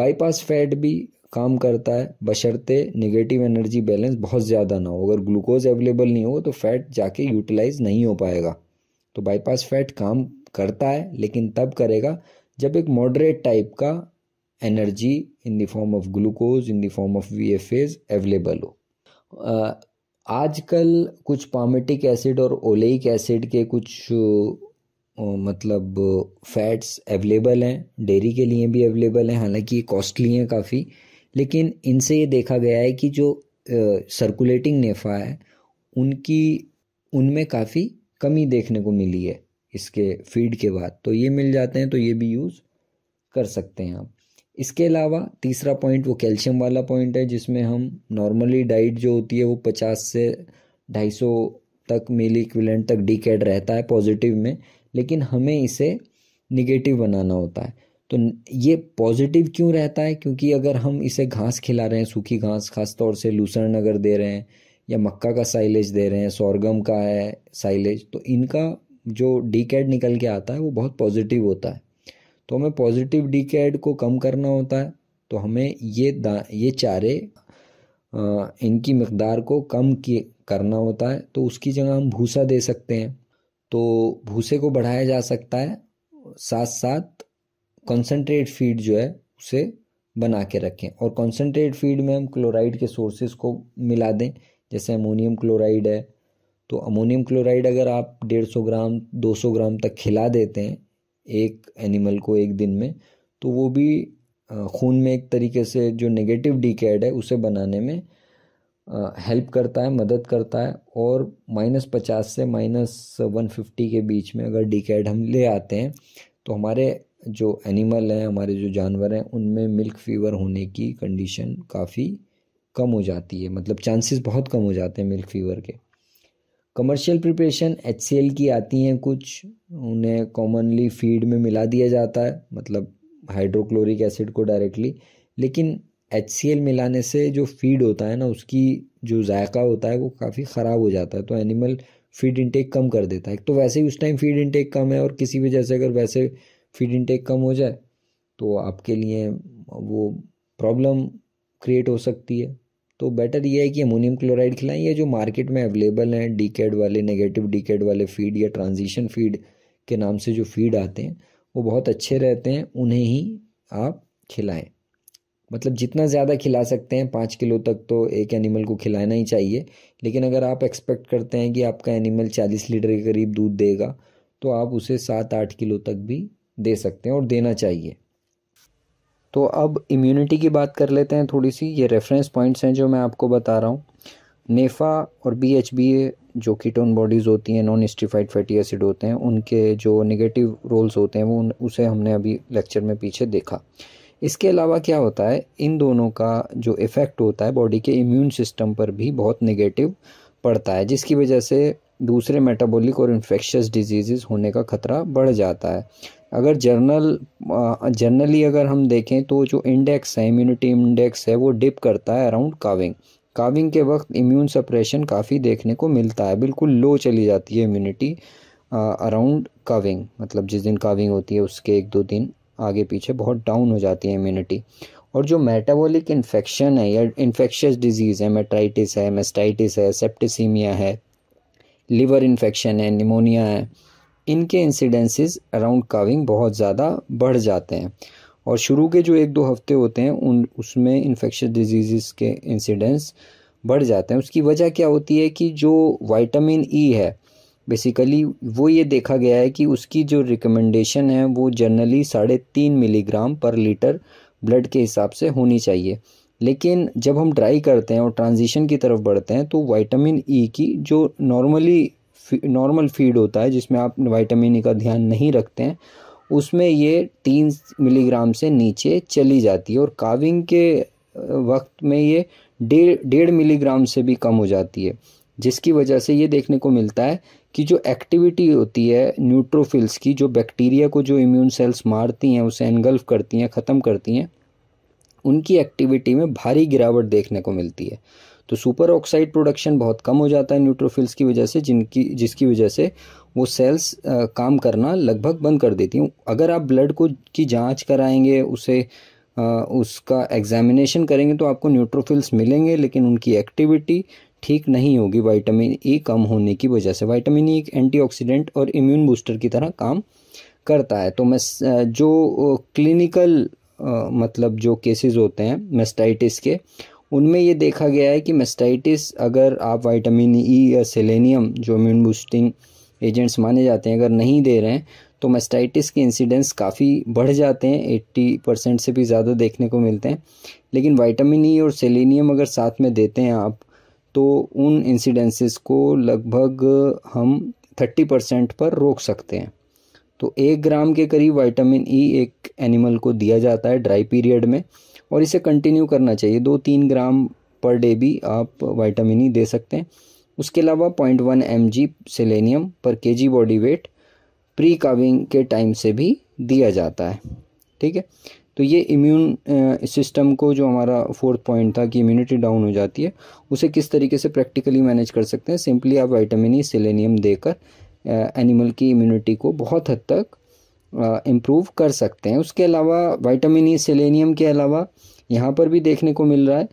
bypass fat भी काम करता है बशर्ते निगेटिव एनर्जी बैलेंस बहुत ज़्यादा ना हो अगर ग्लूकोज अवेलेबल नहीं होगा तो फैट जाके यूटिलाइज नहीं हो पाएगा तो बाईपास फैट काम करता है लेकिन तब करेगा जब एक मॉडरेट टाइप का energy in the form of glucose in the form of V F as available हो आजकल कुछ पामेटिक एसिड और ओलेइक एसिड के कुछ मतलब फैट्स अवेलेबल हैं डेयरी के लिए भी अवेलेबल हैं हालांकि ये कॉस्टली हैं काफ़ी लेकिन इनसे ये देखा गया है कि जो सर्कुलेटिंग नेफा है उनकी उनमें काफ़ी कमी देखने को मिली है इसके फीड के बाद तो ये मिल जाते हैं तो ये भी यूज़ कर सकते हैं आप इसके अलावा तीसरा पॉइंट वो कैल्शियम वाला पॉइंट है जिसमें हम नॉर्मली डाइट जो होती है वो पचास से ढाई सौ तक मिली इक्विलेंट तक डिकेड रहता है पॉजिटिव में लेकिन हमें इसे निगेटिव बनाना होता है तो ये पॉजिटिव क्यों रहता है क्योंकि अगर हम इसे घास खिला रहे हैं सूखी घास खास तौर से लूसर्न अगर दे रहे हैं या मक्का का साइलेज दे रहे हैं सोरगम का है साइलेज तो इनका जो डीकेड निकल के आता है वो बहुत पॉजिटिव होता है तो हमें पॉजिटिव डीकेड को कम करना होता है तो हमें ये दा ये चारे आ, इनकी मकदार को कम किए करना होता है तो उसकी जगह हम भूसा दे सकते हैं तो भूसे को बढ़ाया जा सकता है साथ साथ कंसनट्रेट फीड जो है उसे बना के रखें और कंसनट्रेट फीड में हम क्लोराइड के सोर्सेज को मिला दें जैसे अमोनियम क्लोराइड है तो अमोनियम क्लोराइड अगर आप डेढ़ सौ ग्राम दो सौ ग्राम तक खिला देते हैं एक एनिमल को एक दिन में तो वो भी खून में एक तरीके से जो नेगेटिव डिकेड है उसे बनाने में हेल्प करता है मदद करता है और माइनस पचास से माइनस वन फिफ्टी के बीच में अगर डिकेड हम ले आते हैं तो हमारे जो एनिमल हैं हमारे जो जानवर हैं उनमें मिल्क फीवर होने की कंडीशन काफ़ी कम हो जाती है मतलब चांसेस बहुत कम हो जाते हैं मिल्क फीवर के कमर्शियल प्रिपरेशन एच की आती हैं कुछ उन्हें कॉमनली फीड में मिला दिया जाता है मतलब हाइड्रोक्लोरिक एसिड को डायरेक्टली लेकिन एच मिलाने से जो फीड होता है ना उसकी जो जायका होता है वो काफ़ी ख़राब हो जाता है तो एनिमल फीड इंटेक कम कर देता है तो वैसे ही उस टाइम फीड इंटेक कम है और किसी वजह से अगर वैसे फीड इनटेक कम हो जाए तो आपके लिए वो प्रॉब्लम क्रिएट हो सकती है तो बेटर ये है कि अमोनियम क्लोराइड खिलाएं या जो मार्केट में अवेलेबल हैं डीकेड वाले नेगेटिव डीकेड वाले फीड या ट्रांजिशन फीड के नाम से जो फीड आते हैं वो बहुत अच्छे रहते हैं उन्हें ही आप खिलाएं मतलब जितना ज़्यादा खिला सकते हैं पाँच किलो तक तो एक एनिमल को खिलाना ही चाहिए लेकिन अगर आप एक्सपेक्ट करते हैं कि आपका एनिमल चालीस लीटर के करीब दूध देगा तो आप उसे सात आठ किलो तक भी दे सकते हैं और देना चाहिए तो अब इम्यूनिटी की बात कर लेते हैं थोड़ी सी ये रेफरेंस पॉइंट्स हैं जो मैं आपको बता रहा हूँ नेफा और बी एच बी ए जो कीटोन बॉडीज़ होती हैं नॉन स्टिफाइड फैटी एसिड होते हैं उनके जो निगेटिव रोल्स होते हैं वो उन, उसे हमने अभी लेक्चर में पीछे देखा इसके अलावा क्या होता है इन दोनों का जो इफ़ेक्ट होता है बॉडी के इम्यून सिस्टम पर भी बहुत नेगेटिव पड़ता है जिसकी वजह से दूसरे मेटाबॉलिक और इन्फेक्शस डिजीज़ होने का खतरा बढ़ जाता है अगर जर्नल जर्नली अगर हम देखें तो जो इंडेक्स है इम्यूनिटी इंडेक्स है वो डिप करता है अराउंड काविंग काविंग के वक्त इम्यून सप्रेशन काफ़ी देखने को मिलता है बिल्कुल लो चली जाती है इम्यूनिटी अराउंड काविंग मतलब जिस दिन काविंग होती है उसके एक दो दिन आगे पीछे बहुत डाउन हो जाती है इम्यूनिटी और जो मेटाबॉलिक इन्फेक्शन है या इन्फेक्शस डिजीज़ है मेट्राइटिस है मेस्टाइटिस है सेप्टिसीमिया है लिवर इन्फेक्शन है निमोनिया है इनके इंसिडेंसेस अराउंड काविंग बहुत ज़्यादा बढ़ जाते हैं और शुरू के जो एक दो हफ्ते होते हैं उन उसमें इन्फेक्शन डिजीज़ के इंसिडेंस बढ़ जाते हैं उसकी वजह क्या होती है कि जो वाइटामिन ई e है बेसिकली वो ये देखा गया है कि उसकी जो रिकमेंडेशन है वो जनरली साढ़े तीन मिलीग्राम पर लीटर ब्लड के हिसाब से होनी चाहिए लेकिन जब हम ड्राई करते हैं और ट्रांजिशन की तरफ बढ़ते हैं तो वाइटामिन ई e की जो नॉर्मली नॉर्मल फीड होता है जिसमें आप वाइटामिन e का ध्यान नहीं रखते हैं उसमें ये तीन मिलीग्राम से नीचे चली जाती है और काविंग के वक्त में ये डेढ़ डेढ़ मिलीग्राम से भी कम हो जाती है जिसकी वजह से ये देखने को मिलता है कि जो एक्टिविटी होती है न्यूट्रोफिल्स की जो बैक्टीरिया को जो इम्यून सेल्स मारती हैं उसे एनगल्फ करती हैं ख़त्म करती हैं उनकी एक्टिविटी में भारी गिरावट देखने को मिलती है तो सुपर ऑक्साइड प्रोडक्शन बहुत कम हो जाता है न्यूट्रोफिल्स की वजह से जिनकी जिसकी वजह से वो सेल्स काम करना लगभग बंद कर देती हैं अगर आप ब्लड को की जांच कराएंगे उसे आ, उसका एग्जामिनेशन करेंगे तो आपको न्यूट्रोफिल्स मिलेंगे लेकिन उनकी एक्टिविटी ठीक नहीं होगी वाइटामिन ई कम होने की वजह से वाइटामिन ई e एक एंटीऑक्सीडेंट और इम्यून बूस्टर की तरह काम करता है तो मैं जो क्लिनिकल मतलब जो केसेस होते हैं मेस्टाइटिस के उनमें ये देखा गया है कि मेस्टाइटिस अगर आप वाइटामिन ई e या सेलेनियम जो इम्यून बूस्टिंग एजेंट्स माने जाते हैं अगर नहीं दे रहे हैं तो मेस्टाइटिस के इंसिडेंस काफ़ी बढ़ जाते हैं एट्टी परसेंट से भी ज़्यादा देखने को मिलते हैं लेकिन वाइटामिन ई e और सेलेनियम अगर साथ में देते हैं आप तो उन इंसिडेंसेस को लगभग हम थर्टी परसेंट पर रोक सकते हैं तो एक ग्राम के करीब वाइटामिन ई e एक एनिमल को दिया जाता है ड्राई पीरियड में और इसे कंटिन्यू करना चाहिए दो तीन ग्राम पर डे भी आप वाइटामिन ई e दे सकते हैं उसके अलावा point one M G selenium per K G body weight pre calving के टाइम से भी दिया जाता है ठीक है तो ये इम्यून सिस्टम को जो हमारा फोर्थ पॉइंट था कि इम्यूनिटी डाउन हो जाती है उसे किस तरीके से प्रैक्टिकली मैनेज कर सकते हैं सिंपली आप वाइटामिन ई सेलेनियम देकर एनिमल की इम्यूनिटी को बहुत हद तक इम्प्रूव कर सकते हैं उसके अलावा वाइटामिन ई सेलेनियम के अलावा यहाँ पर भी देखने को मिल रहा है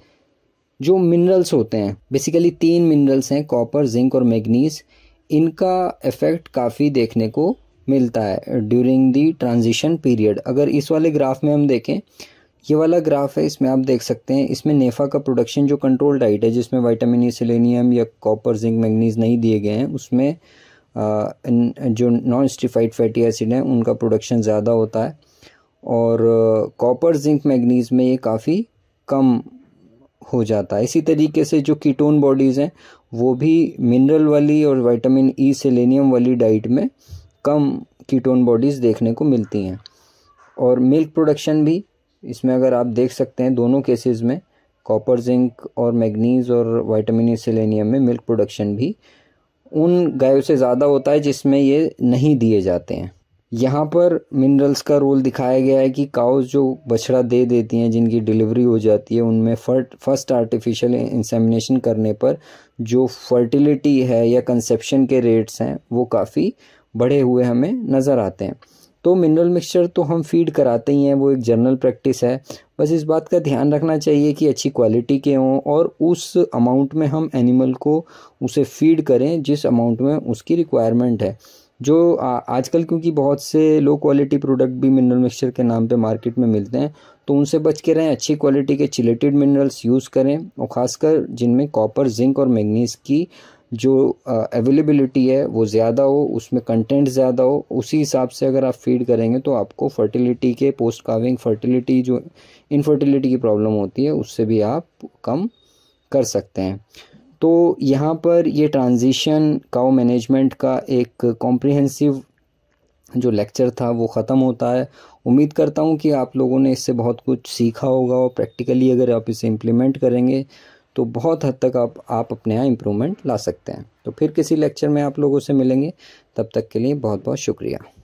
जो मिनरल्स होते हैं बेसिकली तीन मिनरल्स हैं कॉपर जिंक और मैग्नीज इनका इफेक्ट काफ़ी देखने को मिलता है ड्यूरिंग दी ट्रांजिशन पीरियड अगर इस वाले ग्राफ में हम देखें ये वाला ग्राफ है इसमें आप देख सकते हैं इसमें नेफा का प्रोडक्शन जो कंट्रोल डाइट है जिसमें वाइटामिन ई सेलेनियम या कॉपर जिंक मैग्नीज नहीं दिए गए हैं उसमें जो नॉन स्टिफाइड फैटी एसिड हैं उनका प्रोडक्शन ज़्यादा होता है और कॉपर जिंक मैगनीज़ में ये काफ़ी कम हो जाता है इसी तरीके से जो कीटोन बॉडीज़ हैं वो भी मिनरल वाली और विटामिन ई सेलेनियम वाली डाइट में कम कीटोन बॉडीज़ देखने को मिलती हैं और मिल्क प्रोडक्शन भी इसमें अगर आप देख सकते हैं दोनों केसेस में कॉपर जिंक और मैगनीज़ और विटामिन ई सेलेनियम में मिल्क प्रोडक्शन भी उन गायों से ज़्यादा होता है जिसमें ये नहीं दिए जाते हैं यहाँ पर मिनरल्स का रोल दिखाया गया है कि काउस जो बछड़ा दे देती हैं जिनकी डिलीवरी हो जाती है उनमें फर्ट फर्स्ट आर्टिफिशियल इंसेमिनेशन करने पर जो फर्टिलिटी है या कंसेप्शन के रेट्स हैं वो काफ़ी बढ़े हुए हमें नज़र आते हैं तो मिनरल मिक्सचर तो हम फीड कराते ही हैं वो एक जनरल प्रैक्टिस है बस इस बात का ध्यान रखना चाहिए कि अच्छी क्वालिटी के हों और उस अमाउंट में हम एनिमल को उसे फीड करें जिस अमाउंट में उसकी रिक्वायरमेंट है जो आजकल क्योंकि बहुत से लो क्वालिटी प्रोडक्ट भी मिनरल मिक्सचर के नाम पे मार्केट में मिलते हैं तो उनसे बच के रहें अच्छी क्वालिटी के चिलेटेड मिनरल्स यूज़ करें और ख़ासकर जिनमें कॉपर जिंक और मैगनीज की जो अवेलेबिलिटी है वो ज़्यादा हो उसमें कंटेंट ज़्यादा हो उसी हिसाब से अगर आप फीड करेंगे तो आपको फर्टिलिटी के पोस्ट काविंग फर्टिलिटी जो इनफर्टिलिटी की प्रॉब्लम होती है उससे भी आप कम कर सकते हैं तो यहाँ पर ये ट्रांजिशन काओ मैनेजमेंट का एक कॉम्प्रिहेंसिव जो लेक्चर था वो ख़त्म होता है उम्मीद करता हूँ कि आप लोगों ने इससे बहुत कुछ सीखा होगा और प्रैक्टिकली अगर आप इसे इम्प्लीमेंट करेंगे तो बहुत हद तक आप आप अपने यहाँ इम्प्रूवमेंट ला सकते हैं तो फिर किसी लेक्चर में आप लोगों से मिलेंगे तब तक के लिए बहुत बहुत शुक्रिया